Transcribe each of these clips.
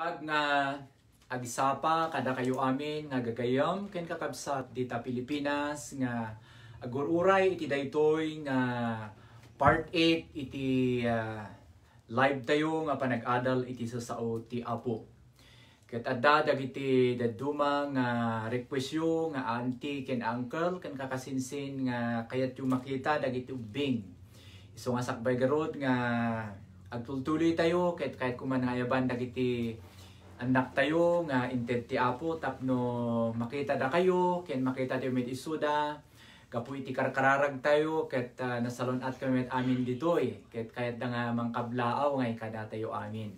Pag na agisapa kada kayo amin nga gagayam ken kakabsat dita Pilipinas nga agururay iti daytoy nga part 8 iti uh, live tayo nga panagadal iti sa sao ti Apo. Ket adda dagiti daduma nga yo nga auntie ken uncle ken kakasinsin nga kayat yu makita dagiti ubing. So nga sakbay garod nga agtultuloy tayo ket kahit kuman hayaban dagiti Anak tayo nga intent ti apo tapno makita da kayo ken makita ti met isuda kapuy iti karkararag tayo ket uh, ah, nasalon at kami met amin ditoy ket kayat da nga mangkablaaw ngay kada tayo amin.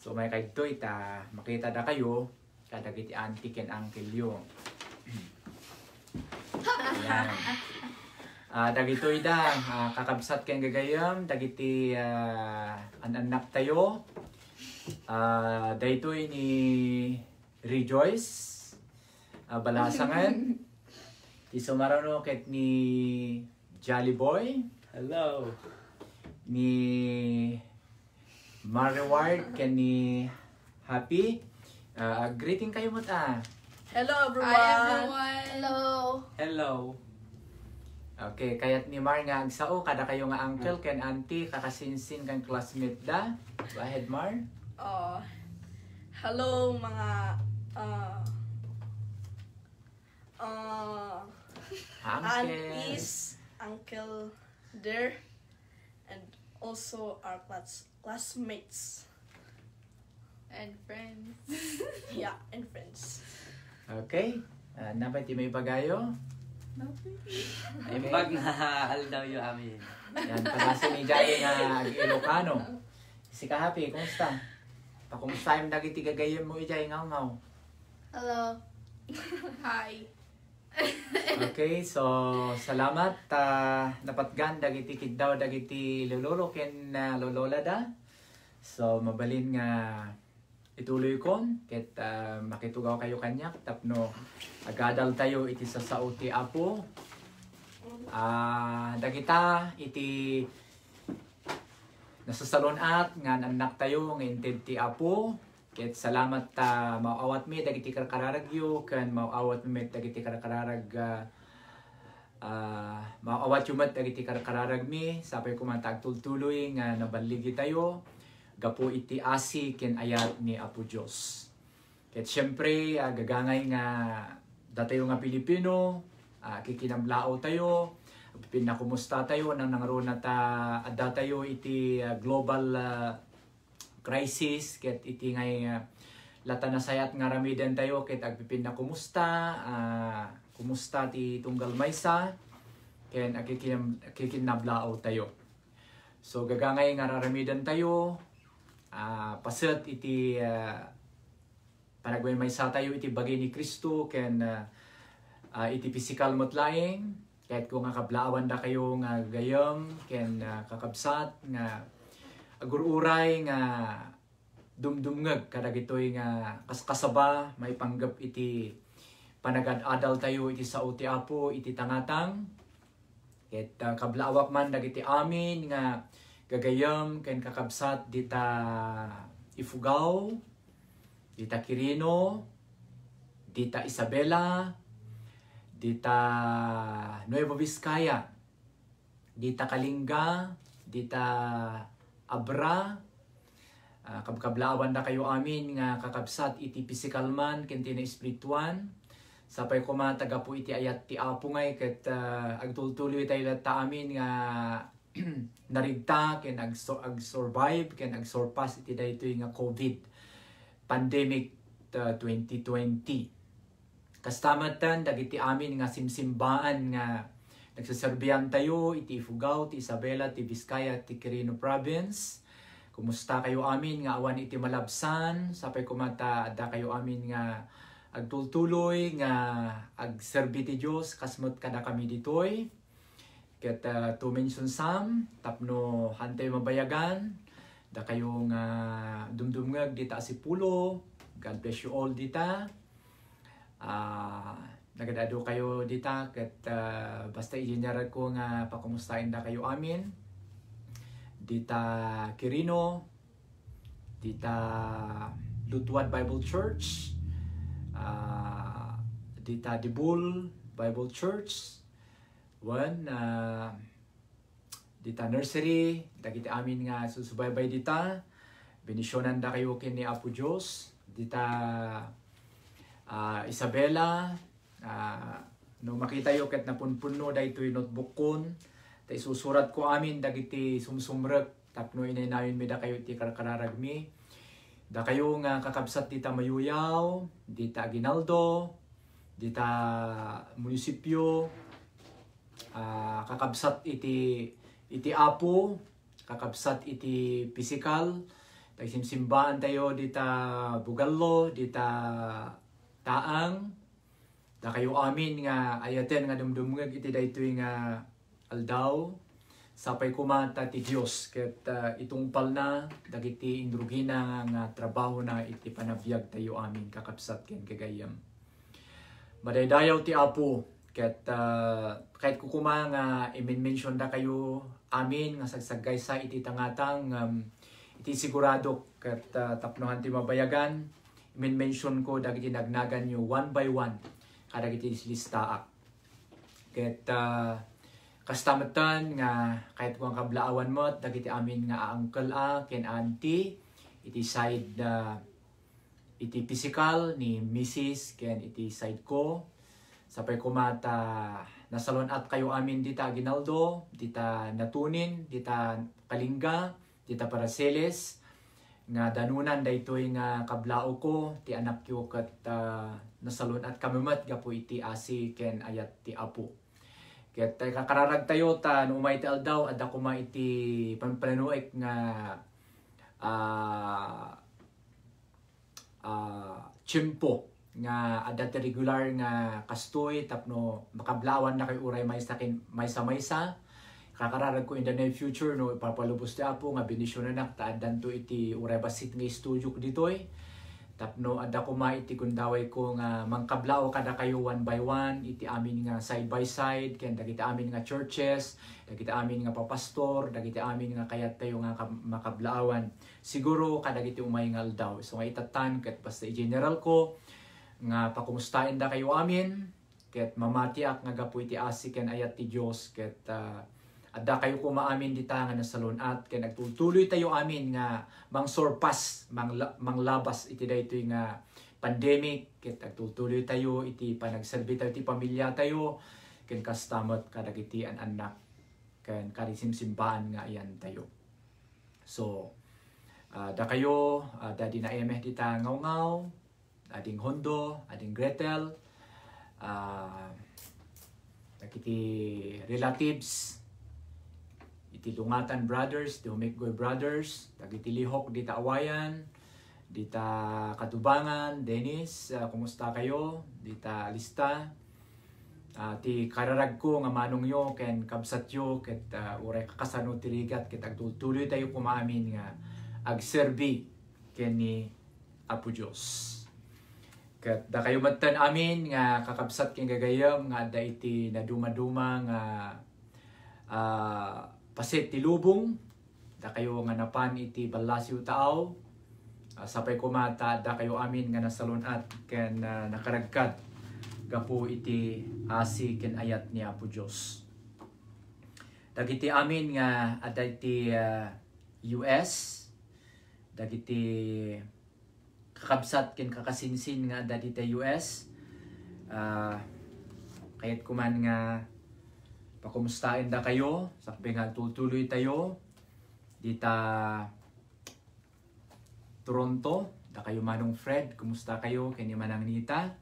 So may kagtoy ta makita da kayo kada kiti auntie ken uncle yo. Ah, uh, dagitoy da uh, kakabsat ken gagayam dagiti uh, ah, an anak tayo day ah, daytoy ni Rejoice uh, Balasangan. Isumarano ket ni Jolly Boy. Hello. Ni Mareward ken ni Happy. Uh, greeting kayo mo ta. Hello everyone. Hi everyone. Hello. Hello. Okay, kayat ni Mar nga sao, kada kayo nga uncle ken auntie kakasinsin kang classmate da. Go ahead Mar uh, hello mga uh, uh, aunties, uncle there, and also our class classmates. And friends. yeah, and friends. Okay. Uh, ah, dapat may pagayo. Okay. Ay, bag na hal daw yung amin. Yan, pagkasi ni Jai na Ilocano. Si Kahapi, kumusta? Ta kung saan dagiti gagayem mo ijay ngaw ngaw. Hello. Hi. okay, so salamat ta uh, napatgan dagiti kiddaw dagiti lololo ken uh, lolola da. So mabalin nga ituloy kon ket uh, makitugaw kayo kanyak tapno agadal tayo iti sa sauti apo. Ah, uh, dagita iti nasa salon at nga anak tayo nga inted ti apo ket salamat ta ah, mauawat mi dagiti kararagyo ken mauawat mi dagiti kararag uh, ah, ah, mauawat yu met dagiti kararag mi sapay ko man tagtultuloy nga nabaligi tayo gapo iti asi ken ayat ni Apo Dios ket syempre uh, gagangay nga datayo nga Pilipino uh, kikinamlao tayo pinakumusta tayo nang nangaroon na ta adda ah, tayo iti uh, global uh, crisis ket iti ngay uh, lata na sayat nga ramiden tayo ket agpipin na kumusta uh, kumusta ti tunggal maysa ken akikin akikinablao tayo so gagangay nga raramiden tayo uh, paset iti uh, panagway maysa tayo iti bagay ni Kristo ken uh, uh, iti physical motlaeng kahit ko nga kablawan da kayo nga gayom ken uh, kakabsat nga agururay nga dumdumgag kada gitoy nga kas kasaba may panggap iti panagad-adal tayo iti sa uti apo iti tangatang ket uh, ah, kablawak man dagiti amin nga gagayom ken kakabsat dita Ifugao dita Quirino dita Isabela dita Nueva Vizcaya, dita Kalinga, dita Abra, uh, kabkablawan na kayo amin nga kakabsat iti physical man kenti na espirituan. Sapay ko mataga po iti ayat ti apo ngay ket uh, agtultuloy tayo lahat amin nga narigta ken agsur ag-survive ken agsurpass iti daytoy nga COVID pandemic uh, ah, 2020. Kastamatan, dagiti amin nga simsimbaan nga nagsaserbiyan tayo, iti Ifugao, ti Isabela, ti Vizcaya, ti Quirino Province. Kumusta kayo amin nga awan iti malabsan, sapay kumata adda kayo amin nga agtultuloy nga agserbi ti Dios kasmet kada kami ditoy. Ket uh, ah, to mention sam tapno hantay mabayagan da kayo nga uh, dumdumngag dita si pulo. God bless you all dita uh, nagadado kayo dita kat uh, basta i-general ko nga pakumustahin na kayo amin dita Kirino dita Lutwad Bible Church uh, dita Dibul Bible Church one na uh, dita nursery dagiti amin nga susubaybay dita benisyonan da kayo kini Apo Dios dita uh, Isabela, uh, no makita yo ket napunpuno daytoy notebook kon, ta isusurat ko amin dagiti sumsumrek tapno inay namin mi da kayo iti karkararagmi. Da kayo nga kakabsat dita Mayuyaw, dita Aguinaldo, dita munisipyo, uh, kakabsat iti iti apo, kakabsat iti pisikal, tagsimsimbaan tayo dita Bugallo, dita taang da kayo amin nga ayaten nga dumdumgag iti daytoy nga aldaw sapay kumata ti Dios ket uh, ah, itungpal na dagiti indrugina nga, trabaho na iti panabiag tayo amin kakapsat ken kagayam madaydayaw ti Apo ket uh, kahit kukuma nga iminmension da kayo amin nga sagsagay sa iti tangatang um, iti sigurado ket uh, tapnohan ti mabayagan mention ko dagiti nagnagan nyo one by one lista listaak. Ket uh, ah, kastamatan nga kahit kung kablaawan mo dagiti amin nga uncle a ah, ken auntie iti side uh, iti physical ni Mrs. ken iti side ko sapay ko mata nasalon at kayo amin dita Ginaldo dita Natunin dita Kalinga dita Paraceles nga danunan daytoy nga kablao ko ti anak ko kat uh, nasalon at kamimat gapu iti asi ken ayat ti apo ket tay eh, kakararag tayo ta no umay ti aldaw adda kuma iti panplanuek nga uh, ah, uh, ah, chimpo nga adda ti regular nga kastoy tapno makablawan na kay uray maysa ken maysa maysa kakararag ko in the near future no ipapalubos ti apo nga binisyon na nak taadan to iti uray basit nga studio ditoy eh. tapno adda ko ma iti gundaway ko nga mangkablaw kada kayo one by one iti amin nga side by side ken dagiti amin nga churches dagiti amin nga papastor dagiti amin nga kayat tayo nga makablaawan siguro kadagiti umay nga aldaw so nga itatan ket basta i general ko nga pakumustaen da kayo amin ket mamatiak nga gapu iti asiken ayat ti Dios ket uh, adda kayo kumaamin maamin dita nga nasalon at kay nagtutuloy tayo amin nga mang surpass mang, mang labas iti daytoy nga pandemic ket nagtutuloy tayo iti panagserbi tayo iti pamilya tayo ken kastamot kadagiti an anak ken karisimsimbaan nga ayan tayo so uh, da kayo uh, na dinaemeh dita ngaw-ngaw ading Hondo ading Gretel uh, ah, nakiti relatives iti Dungatan Brothers, Dumikgoy Brothers, dagiti lihok dita awayan, dita Katubangan, Dennis, uh, kumusta kayo? Dita Lista, uh, ah, ti kararag ko nga manong yo ken kabsat yo, ket uh, uray kakasano tirigat ket agtutuloy tayo kumamin nga agserbi ken ni Apo Dios. Kat da kayo matan amin nga kakabsat ken gagayam nga da iti nadumaduma nga uh, Pasit ti lubong, da kayo nga napan iti balasyo tao, uh, ah, sapay kumata da kayo amin nga nasalunat ken uh, nakaragkat gapo iti asi ken ayat ni Apo Dios. Dagiti amin nga aday ti uh, ah, US dagiti kakabsat ken kakasinsin nga dagiti US uh, kayat kuman nga Pakumustahin da kayo. Sakbing tutuloy tayo. Dita Toronto. Da kayo manong Fred. Kumusta kayo? Kani manang Nita.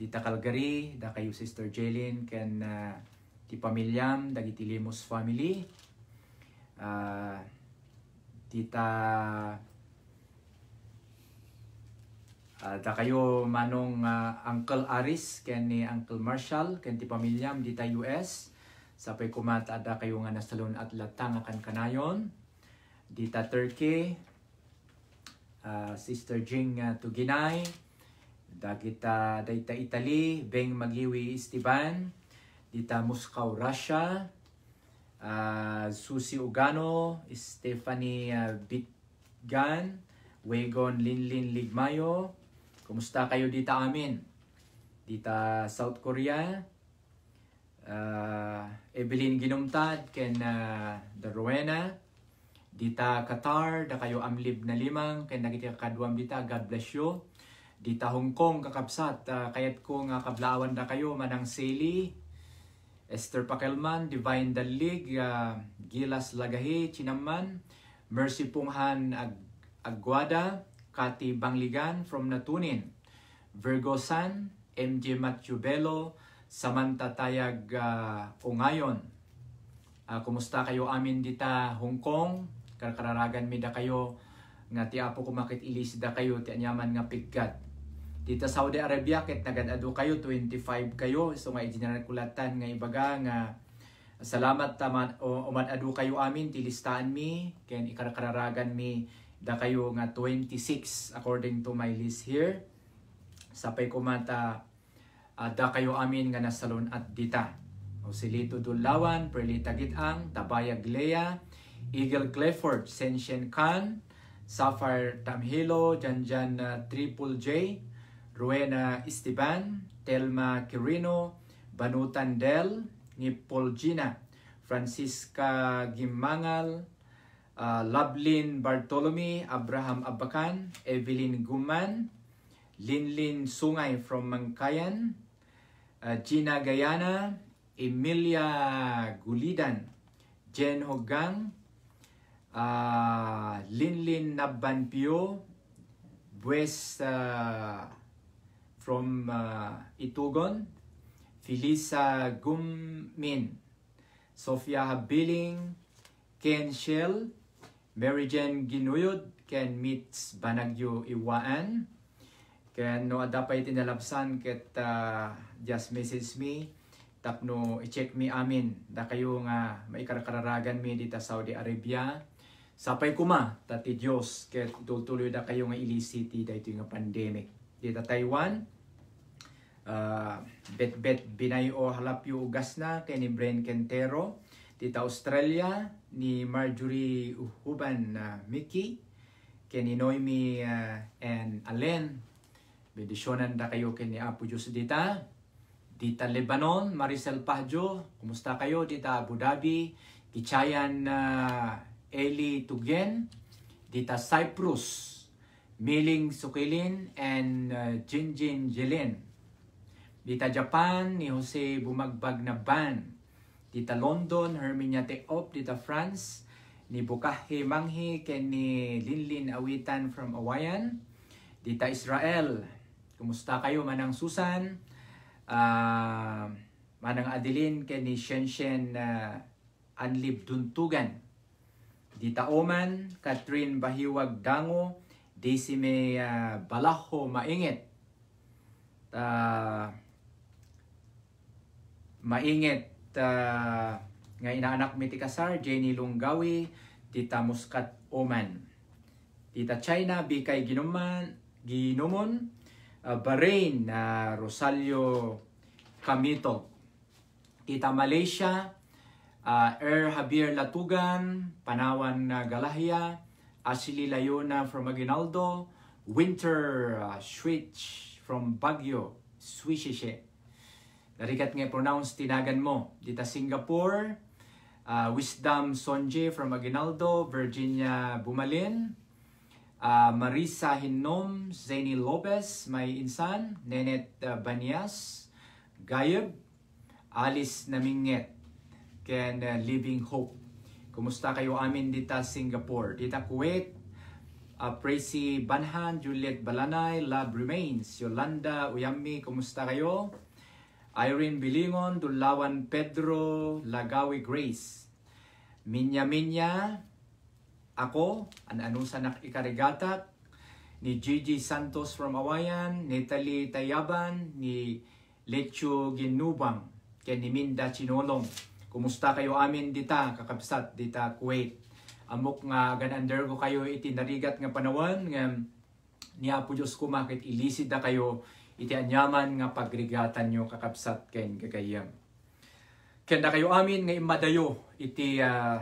Dita Calgary. Da kayo Sister Jalen. Ken uh, ti pamilyam. Dagiti Limos family. Uh, dita Uh, da kayo manong uh, Uncle Aris, ken ni Uncle Marshall, ken ti pamilyam dita US. Sapay kumata ada kayo nga nasalon at latang akan kanayon. Dita Turkey, uh, Sister Jing uh, Tuginay, dagita Dita Italy, Beng Magiwi Esteban, dita Moscow, Russia, uh, Susi Ugano, Stephanie uh, Bitgan, Wegon Linlin Ligmayo. Kumusta kayo dita amin? Dita South Korea, uh, Evelyn Ginumtad, ken uh, ah, Darwena, dita Qatar, da kayo amlib na limang, ken nagiti kaduam dita, God bless you. Dita Hong Kong, kakabsat, uh, ah, kayat ko nga kablawan da kayo, Manang Seli, Esther Pakelman, Divine Dalig, uh, Gilas Lagahi, Chinaman, Mercy Punghan Ag Agwada, Kati Bangligan from Natunin, Virgo San, MJ Matubelo, samantatayag uh, ah, o ngayon. Uh, kumusta kayo amin dita Hong Kong? Karkararagan mi da kayo nga ti apo kumakit ilis da kayo ti anyaman nga pigkat. Dita Saudi Arabia ket nagadado kayo 25 kayo so nga idinar kulatan nga ibaga nga salamat ta man o umanado kayo amin ti listaan mi ken ikarkararagan mi da kayo nga 26 according to my list here. Sapay ko mata Ada kayo amin nga nasalon at dita. O silito dulawan, perlita gitang, tabaya glea, Eagle Clifford, Senshin Khan, Sapphire Tamhilo, Janjan uh, Triple J, Ruena Esteban, Telma kirino, Banutan Del, Nipol Gina, Francisca Gimangal, uh, Lablin Bartolome, Abraham Abakan, Evelyn Guman, Linlin Sungay from Mangkayan, Uh, Gina Gayana, Emilia Gulidan, Jen Hogang, uh, Linlin Nabanpio, Bues uh, from uh, Itugon, Felisa Gummin, Sofia Habiling, Ken Shell, Mary Jane Ginuyod, Ken Mitz Banagyo Iwaan, Ken Noada Pait Inalabsan, ket uh, just message me tapno i-check me amin da kayo nga maikarakararagan mi dita Saudi Arabia sapay kuma tati Dios ket tutuloy da kayo nga ilisi ti dayto nga pandemic dita Taiwan uh, bet bet binayo halapyo gas na kay ni Bren Kentero dita Australia ni Marjorie Huban uh, Mickey kay ni Noemi uh, and Alen Bendisyonan da kayo kay ni Apo Dios dita Dita Lebanon, Maricel Pahjo, kumusta kayo? Dita Abu Dhabi, Gichayan uh, Eli Tugyen, Dita Cyprus, Miling Sukilin, and uh, Jinjin Jelin. Dita Japan, ni Jose Bumagbag na Ban. Dita London, Herminia Teop, Dita France, ni Bukahe Manghi, ken ni Linlin Awitan from Awayan. Dita Israel, kumusta kayo Manang Susan? uh, manang adilin ken ni Shen Shen uh, Anlib Duntugan. Di Taoman, Katrin Bahiwag Dango, di si may uh, balaho maingit. Ta, maingit uh, nga inaanak mi ti kasar Jenny Lunggawi dita Muscat Oman dita China bikay ginuman ginumon uh, Bahrain na uh, Rosario Camito. Tita Malaysia, uh, Er Javier Latugan, Panawan uh, Galahia, Ashley Layona from Aguinaldo, Winter uh, ah, Switch from Baguio, Swishishe. Narikat nga pronounce tinagan mo. Dita Singapore, uh, Wisdom Sonje from Aguinaldo, Virginia Bumalin, uh, Marisa Hinom, Zeni Lopez, May Insan, Nenet Banias, ah, Banyas, Gayeb, Alice Naminget, and uh, Living Hope. Kumusta kayo amin dita Singapore? Dita Kuwait, uh, Presi Banhan, Juliet Balanay, Love Remains, Yolanda Uyami, kumusta kayo? Irene Bilingon, Dulawan Pedro, Lagawi Grace, Minya Minya, ako, ang anusanak ikarigata, ni Gigi Santos from Awayan, ni Tali Tayaban, ni Lecho Ginubang, kay ni Minda Chinolong. Kumusta kayo amin dita, kakabsat, dita Kuwait. Amok nga gan undergo kayo iti narigat nga panawan, nga ni Apo Diyos ko makit ilisid da kayo iti anyaman nga pagrigatan nyo kakabsat ken gagayam. Kenda kayo amin nga imadayo iti uh,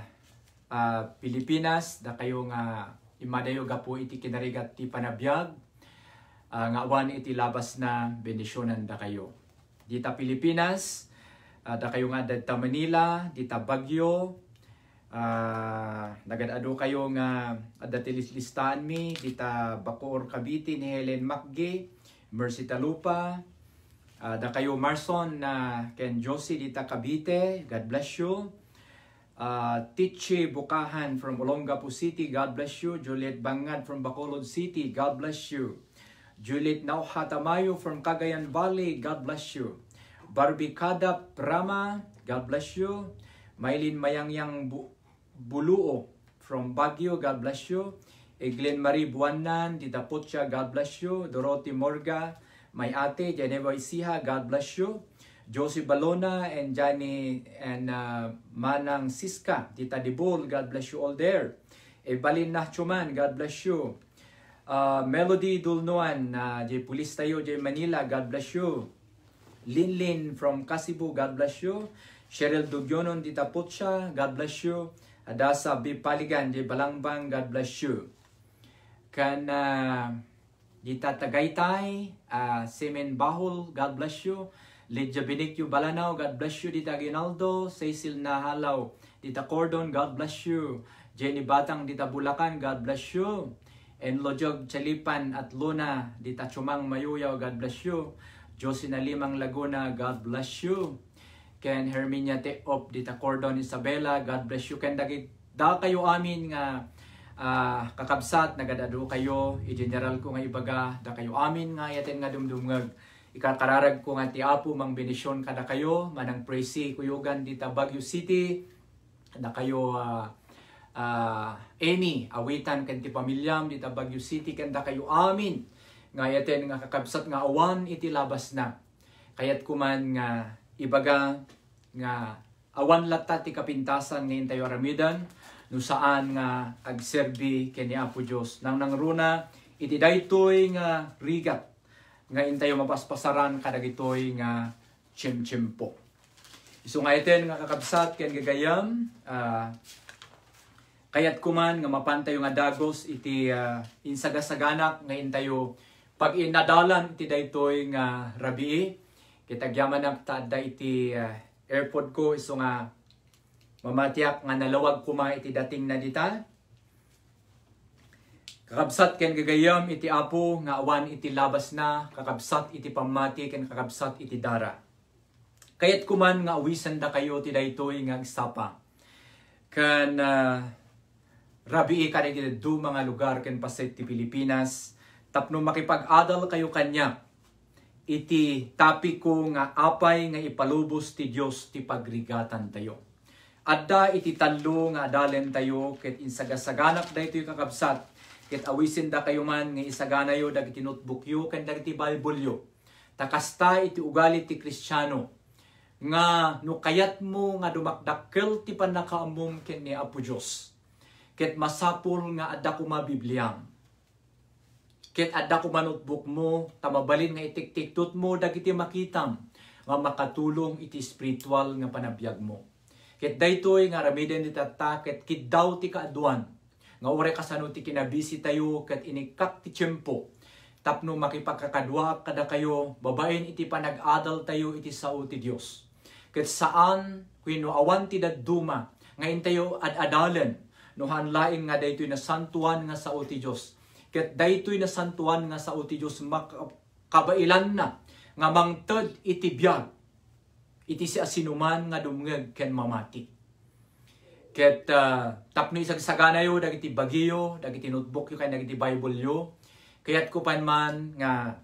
uh, Pilipinas da kayo nga imadayo gapo iti kinarigat ti panabiyag uh, ah, nga awan iti labas na bendisyonan da kayo dita Pilipinas uh, da kayo nga dita Manila dita Baguio uh, nagadado kayo nga adati listaan mi dita Bacoor Cavite ni Helen Macgay Mercy Talupa uh, da kayo Marson na uh, Ken Josie dita Cavite God bless you Uh, ah, Tiche Bukahan from Olongapo City, God bless you. Juliet Bangad from Bacolod City, God bless you. Juliet Nauhatamayo from Cagayan Valley, God bless you. Barbie Barbicada Prama, God bless you. Maylin Mayangyang Bu Buluo from Baguio, God bless you. Eglin Marie Buanan, Tita Pocha, God bless you. Dorothy Morga, my ate, Geneva Isiha, God bless you. Josie Balona and Johnny and uh, Manang Siska, Tita Dibul, God bless you all there. Ebalin Nachuman, God bless you. Uh, Melody Dulnuan, uh, Jay Pulis tayo, Jay Manila, God bless you. Linlin Lin from Kasibu, God bless you. Cheryl Dugyonon, Tita Putsa, God bless you. Adasa B. Paligan, Jay Balangbang, God bless you. Kana Dita uh, Tagaytay, uh, Semen Bahul, God bless you. Lydia Benicchio Balanao, God bless you. Dita Ginaldo, Cecil Nahalaw, Dita Cordon, God bless you. Jenny Batang, Dita Bulacan, God bless you. And Lojog Chalipan at Luna, Dita Chumang Mayuyaw, God bless you. Josina Limang Laguna, God bless you. Ken Herminia Teop, Dita Cordon Isabela, God bless you. Ken dagit da kayo amin nga uh, kakabsat, nagadado kayo, i-general ko nga ibaga, da kayo amin nga yaten nga dumdumgag Ikakararag ko nga ti Apo, mang benisyon kada kayo, manang presi kuyugan dita Baguio City, kada kayo uh, uh, any awitan kan ti pamilyam dita Baguio City, kada kayo amin, nga yaten nga kakabsat nga awan iti labas na. Kayat kuman nga ibaga nga awan latta ti kapintasan ngayon tayo aramidan, no saan nga agserbi kani Apo Dios nang nangruna iti daytoy nga rigat ngayon tayo mapaspasaran kadagitoy nga chimchimpo. So nga iten nga kakabsat ken gagayam uh, kayat kuman nga mapantay nga dagos iti uh, ah, insagasaganak ngayon intayo pag inadalan iti daytoy nga rabi kitagyaman nak tada iti uh, airport ko iso nga mamatiyak nga nalawag kuma iti dating na dita Kakabsat ken gagayam iti apo nga awan iti labas na kakabsat iti pamati ken kakabsat iti dara. Kayat kuman nga awisan da kayo ti daytoy nga agsapa. Ken uh, ah, rabii ka iti do mga lugar ken paset ti Pilipinas tapno makipag-adal kayo kanya iti tapiko nga apay nga ipalubos ti Dios ti pagrigatan tayo. Adda iti tallo nga dalen tayo ket insagasaganap daytoy kakabsat Ket awisin da kayo man nga isaganayo dagiti notebook yo ken dagiti Bible Bibleyo. Takasta iti ugali ti Kristiyano nga no kayat mo nga dumakdakkel ti panakaamom ken ni Apo Dios. Ket masapol nga adda ko mabibliyam. Ket adda ko notebook mo, tamabalin nga itiktiktot mo dagiti makitam nga makatulong iti spiritual nga panabiyag mo. Ket daytoy nga ramiden ni tatta ket kidaw ti kaaduan nga ore ka kasano ti kinabisi tayo kat inikak ti tiyempo tapno makipagkakadwa kada kayo babaen iti panag-adal tayo iti sao ti Dios ket saan kuno awan ti dadduma ngayon tayo ad-adalan no hanlain nga daytoy na santuan nga sao ti Dios ket daytoy na santuan nga sao ti Dios makabailan na nga mangted iti biyag iti si asinuman nga dumngeg ken mamati Ket uh, tapno isag saganayo dagiti bagiyo, dagiti notebook yo kay dagiti Bible yo. Kayat ko pan man nga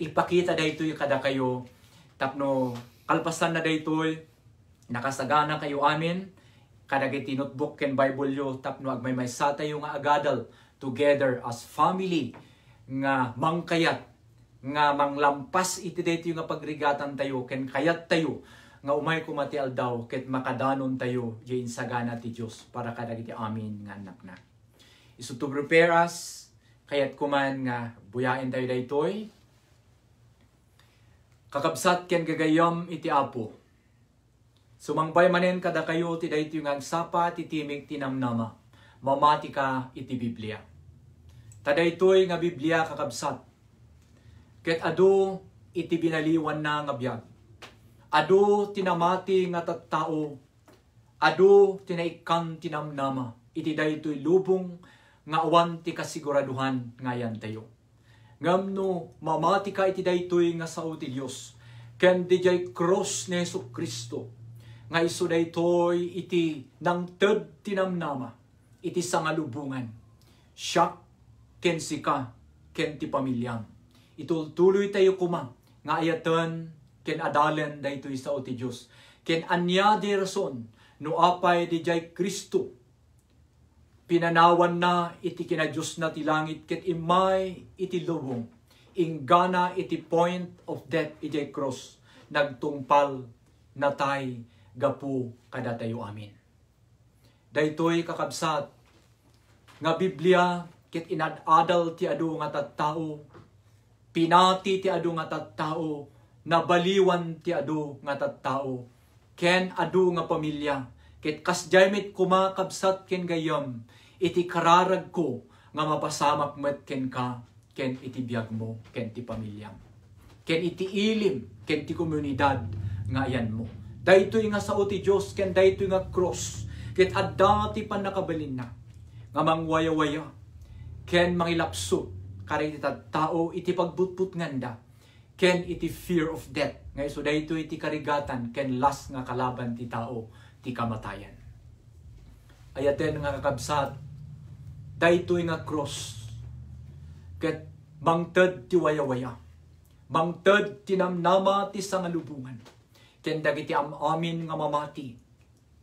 ipakita daytoy kada kayo tapno kalpasan na daytoy nakasagana kayo amin kada iti notebook ken Bible yo tapno agmay may satayo nga agadal together as family nga mangkayat nga manglampas iti daytoy nga pagrigatan tayo ken kayat tayo nga umay ko mati aldaw ket makadanon tayo di sagana ti Dios para kadagiti amin nga anak na. Isu to prepare us kayat kuman nga buyain tayo daytoy kakabsat ken gagayom iti apo. Sumangbay manen kada kayo ti daytoy nga sapa ti timig tinamnama. Mamati ka iti Biblia. Tadaytoy nga Biblia kakabsat. Ket adu iti binaliwan na nga biyag Ado tinamati nga tattao, adu tinaikan tinamnama, iti daytoy lubong nga awan ti kasiguraduhan ngayan tayo. Ngamno mamati ka iti daytoy nga sao ti Dios, ken dijay cross ni Hesus Kristo. Nga iso daytoy iti nang ted tinamnama, iti sangalubungan. Siya ken sika ken ti pamilyam. Itultuloy tayo kuma nga ayatan ken adalan daytoy sao ti Dios ken anya di rason no apay di jay Kristo pinanawan na iti kina Dios na ti langit ket imay iti lubong inggana iti point of death iti cross nagtungpal natay gapu kadatayo amin daytoy kakabsat nga Biblia ket inadadal ti adu nga tattao pinati ti adu nga tattao nabaliwan ti adu nga tattao. Ken adu nga pamilya. Ket kasdamit kumakabsat ken gayam. Iti kararag ko nga mapasamak met ken ka. Ken iti biyag mo. Ken ti pamilya. Ken iti ilim. Ken ti komunidad nga ayan mo. Daytoy nga sao ti Dios Ken daytoy nga cross. Ket adda ti panakabalin na. Nga mangwaya Ken mangilapso. Karay ti tao iti pagbutput nganda ken iti fear of death. Ngay, so dahito iti karigatan, ken last nga kalaban ti tao, ti kamatayan. Ayaten nga kakabsat, dahito nga cross, ket bangted ti wayawaya, ti namnama ti sangalubungan, ken dagiti am amin nga mamati,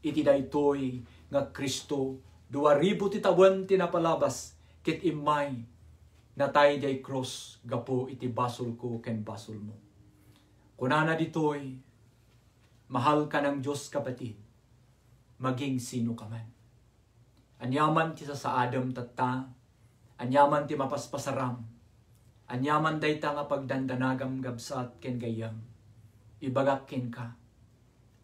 iti daytoy nga Kristo, 2000 ti tawen ti napalabas, ket imay na natay day cross gapo iti basol ko ken basol mo. Kunana ditoy, mahal ka ng Diyos kapatid, maging sino ka man. Anyaman ti sa Adam tatta, anyaman ti mapaspasaram, anyaman day ta nga pagdandanagam gabsat ken gayam, ibagak ken ka,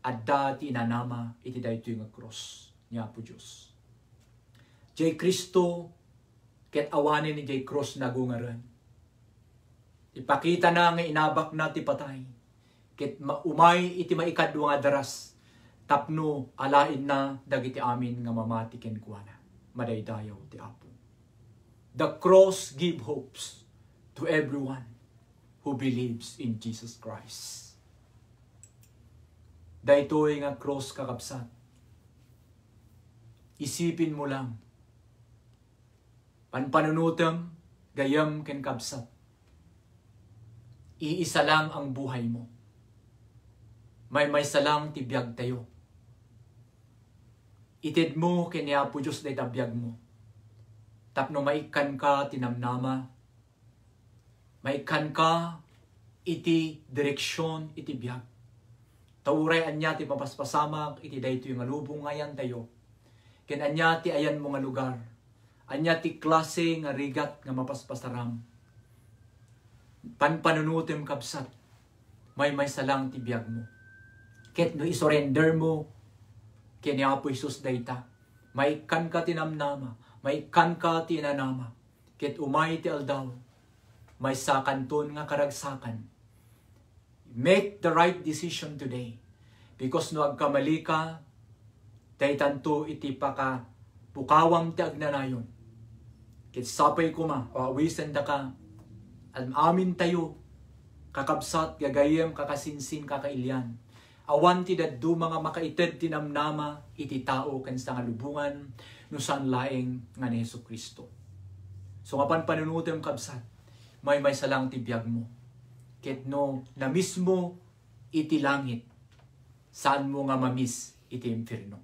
adda ti inanama iti daytoy nga cross, niya po Diyos. Jay Kristo, ket awanin ni Jay Cross nagungaran. Ipakita na nga inabak na ti patay. Ket maumay iti maikadwa nga daras. Tapno alain na dagiti amin nga mamati ken kuana. Madaydayaw ti Apo. The cross give hopes to everyone who believes in Jesus Christ. Daytoy nga cross kakabsat. Isipin mo lang Panpanunutam, gayam ken kabsat. Iisa lang ang buhay mo. May may salang tibiyag tayo. Itid mo kenya po Diyos na itabiyag mo. Tapno maikan ka tinamnama. Maikan ka iti direksyon iti biyag. Tauray anya ti mapaspasamak iti dayto yung alubong ngayan tayo. Ken anya ti ayan mga lugar Anya ti klase nga rigat nga mapaspasaram. Panpanunutim kapsat, may may salang tibiyag mo. Ket no isurrender mo, kini Apo Isus dayta. May kan ka tinamnama, may kan ka tinanama. Ket umay ti aldaw, may sakanton nga karagsakan. Make the right decision today. Because no agkamali ka, daytanto iti paka pukawam ti agnanayon Kitsapay kuma, o awisan da ka, at amin tayo, kakabsat, gagayem, kakasinsin, kakailyan. Awan ti daddu mga makaited tinamnama, iti tao kan sa nga lubungan, no san laeng nga ni Heso Kristo. So nga pan panunutem kabsat, may may salang tibiyag mo. Ket no, na mismo iti langit, saan mo nga mamis iti impirno.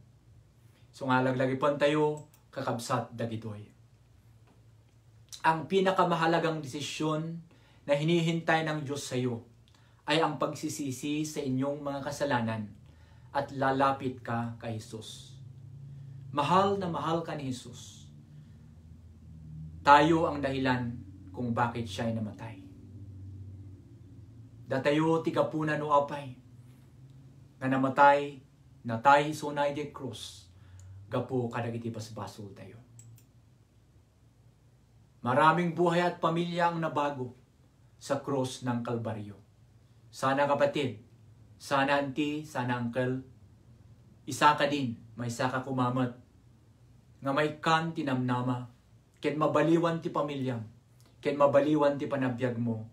So nga laglagi pan tayo, kakabsat dagitoy ang pinakamahalagang desisyon na hinihintay ng Diyos sa iyo ay ang pagsisisi sa inyong mga kasalanan at lalapit ka kay Jesus. Mahal na mahal ka ni Jesus. Tayo ang dahilan kung bakit siya ay namatay. Datayo tigapuna no apay na namatay natay sunay de krus gapo kadagiti basbasol tayo. Maraming buhay at pamilya ang nabago sa cross ng Kalbaryo. Sana kapatid, sana auntie, sana uncle, isa ka din, may isa ka kumamat, nga may kan tinamnama, ken mabaliwan ti pamilyam, ken mabaliwan ti panabyag mo,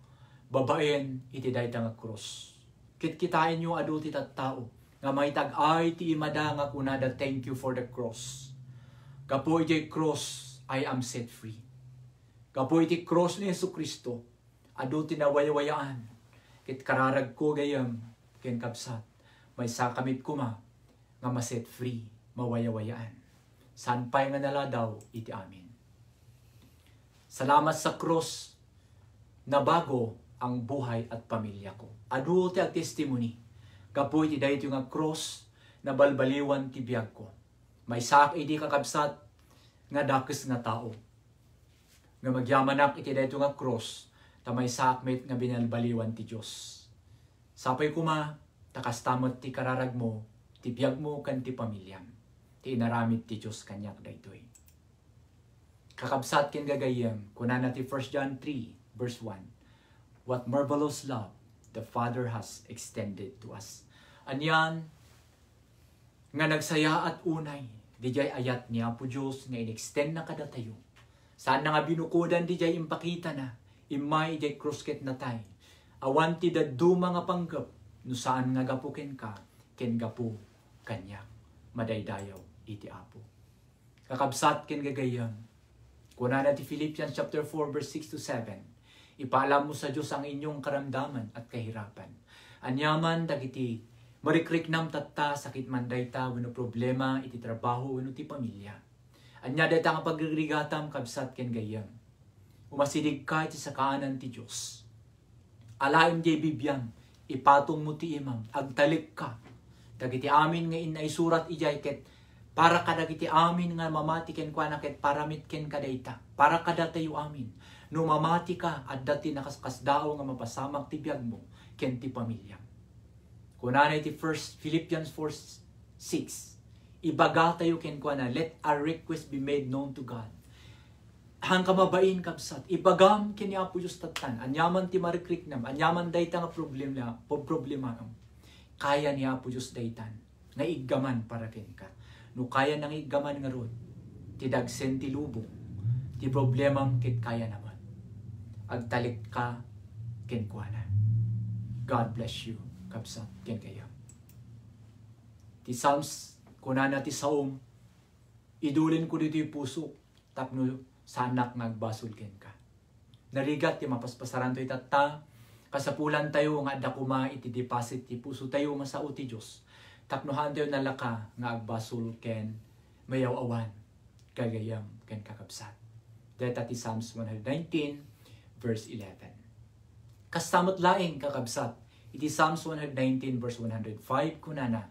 babaen iti dayta nga cross. Kit kitain yung adulti tat tao, nga may tag-ay ti imada nga kunada thank you for the cross. Kapo iti cross, I am set free Kapoy ti cross ni Yesu Kristo, adu tinawayawayaan, kit kararag ko gayam, ken kapsat, may sakamit kuma, nga maset free, mawayawayaan. Sanpay nga nala daw iti amin. Salamat sa cross na bago ang buhay at pamilya ko. Adu ti ag testimony, kapoy ti dahit yung cross na balbaliwan ti biyag ko. May sak idi kakabsat nga dakes nga tao nga magyamanak ikidayto nga cross tamay sakmit nga binalbaliwan ti Dios sapay kuma takastamot ti kararag mo ti biyag mo kan ti pamilyam ti inaramid ti Dios kanyak daytoy kakabsat ken gagayem kuna kunana ti 1 John 3 verse 1 what marvelous love the Father has extended to us anyan nga nagsaya at unay, di ayat niya po Diyos nga inextend na tayo Saan na nga binukudan di jay impakita na, imay jay krusket na tay. Awan ti daduma nga panggap, no saan nga gapuken ka, ken gapu kanya. Madaydayaw iti apo. Kakabsat ken gagayon. Kuna na ti Philippians chapter 4 verse 6 to 7. Ipaalam mo sa Diyos ang inyong karamdaman at kahirapan. Anyaman dagiti marikrik nam tatta sakit man dayta wano problema iti trabaho wano ti pamilya Anya deta nga pagrigatam kabsat ken gayam. Umasidig ka iti sa kaanan ti Diyos. Alaim di bibiyam, ipatong mo ti imam, agtalik ka. Dagiti amin nga inay surat ijay ket, para kadagiti amin nga mamati ken kwa ket paramit ken kadayta. Para kadatayo amin. No mamati ka, at dati nakaskasdao nga mapasamak ti biyag mo, ken ti pamilya. Kunanay ti 1 Philippians 4, 6. Ibaga tayo kenkwana. Let our request be made known to God. Hang kamabain kapsat. Ibagam kanya po Diyos tatan. Anyaman ti marikrik nam. Anyaman dayta nga problema. Po problema nam. Kaya niya po Diyos daytan. Nga igaman para kenka. No kaya nang igaman nga ron. Tidagsen ti lubong. Ti problemam kit kaya naman. Agtalik ka kenkwana. God bless you. Kapsat. Ken Ti Psalms Kunan ti saom. Idulin ko dito yung puso. Tapno sanak nagbasul ka. Narigat ti mapaspasaran to itata. Kasapulan tayo nga dakuma iti deposit ti puso tayo masao ti Diyos. Tapnohan tayo nalaka nga agbasul ken mayaw awan. Kagayam ken kakabsat. Deta ti Psalms 119 verse 11. Kastamot laing kakabsat. Iti Psalms 119 verse 105 kunana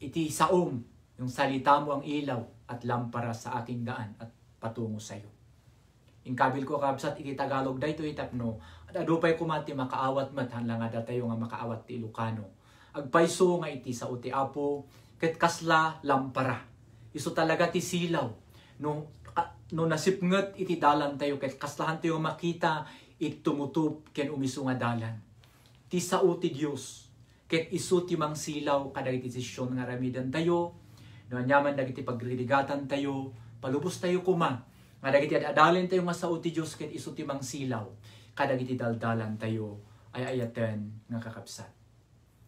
iti saom, yung salita mo ang ilaw at lampara sa aking daan at patungo sa iyo. Inkabil ko kabsat iti Tagalog dayto itapno at adupay kumati makaawat mathanla nga datayo nga makaawat ti Ilocano. Agpaiso nga iti sa uti apo ket kasla lampara. Iso talaga ti silaw no no nasipnget iti dalan tayo ket kaslahan tayo makita it tumutup ken umiso nga dalan. Ti sao ti Dios Ket isu ti mangsilaw kadagiti desisyon nga ramidan tayo, no anyaman dagiti pagririgatan tayo, palubos tayo kuma, nga dagiti adalen tayo nga sao ti Dios ket isu ti mangsilaw kadagiti daldalan tayo ay ayaten nga kakapsat.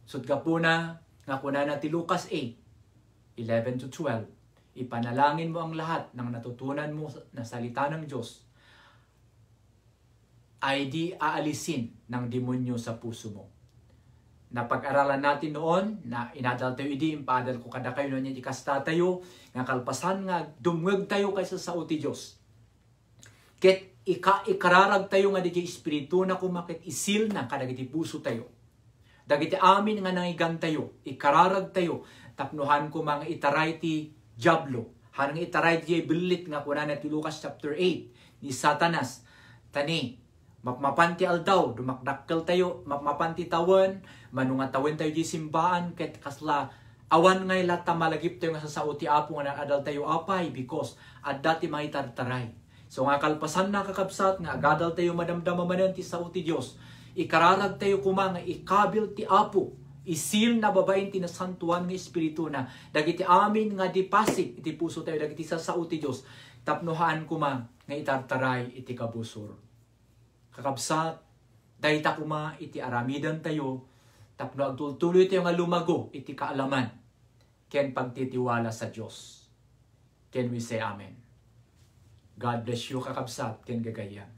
Sud so, gapuna nga kunana ti Lucas 8 11 to 12 ipanalangin mo ang lahat ng natutunan mo na salita ng Diyos ay di aalisin ng demonyo sa puso mo na pag aralan natin noon na inadal tayo idi, impadal ko kada kayo nun ikasta tayo, nga kalpasan nga dumweg tayo kaysa sa uti Diyos. Ket ika ikararag tayo nga digi espiritu na kumakit isil na kadagiti puso tayo. Dagiti amin nga nangigang tayo, ikararag tayo, tapnuhan ko mga itaray ti Diablo. Hanang itaray ti bilit nga kunan na ti Lucas chapter 8 ni Satanas. Tani, Mapmapanti aldaw, dumakdakkel tayo, mapmapanti tawen, tawan, tawen tayo di simbaan, ket kasla awan ngay lata malagip tayo nga sa ti apo nga adal tayo apay because at dati may tartaray. So nga kalpasan na kakabsat nga agadal tayo madamdama madamdamamanan ti sauti Dios. Ikararag tayo kuma nga ikabil ti apo isil na babayin tinasantuan nga espiritu na dagiti amin nga dipasig iti puso tayo dagiti sa sauti Dios tapnohaan kuma nga itartaray iti kabusor kakabsat, dayta kuma iti aramidan tayo, tapno agtultuloy tayo nga lumago iti kaalaman, ken pagtitiwala sa Diyos. Can we say Amen? God bless you kakabsat, ken gagayan.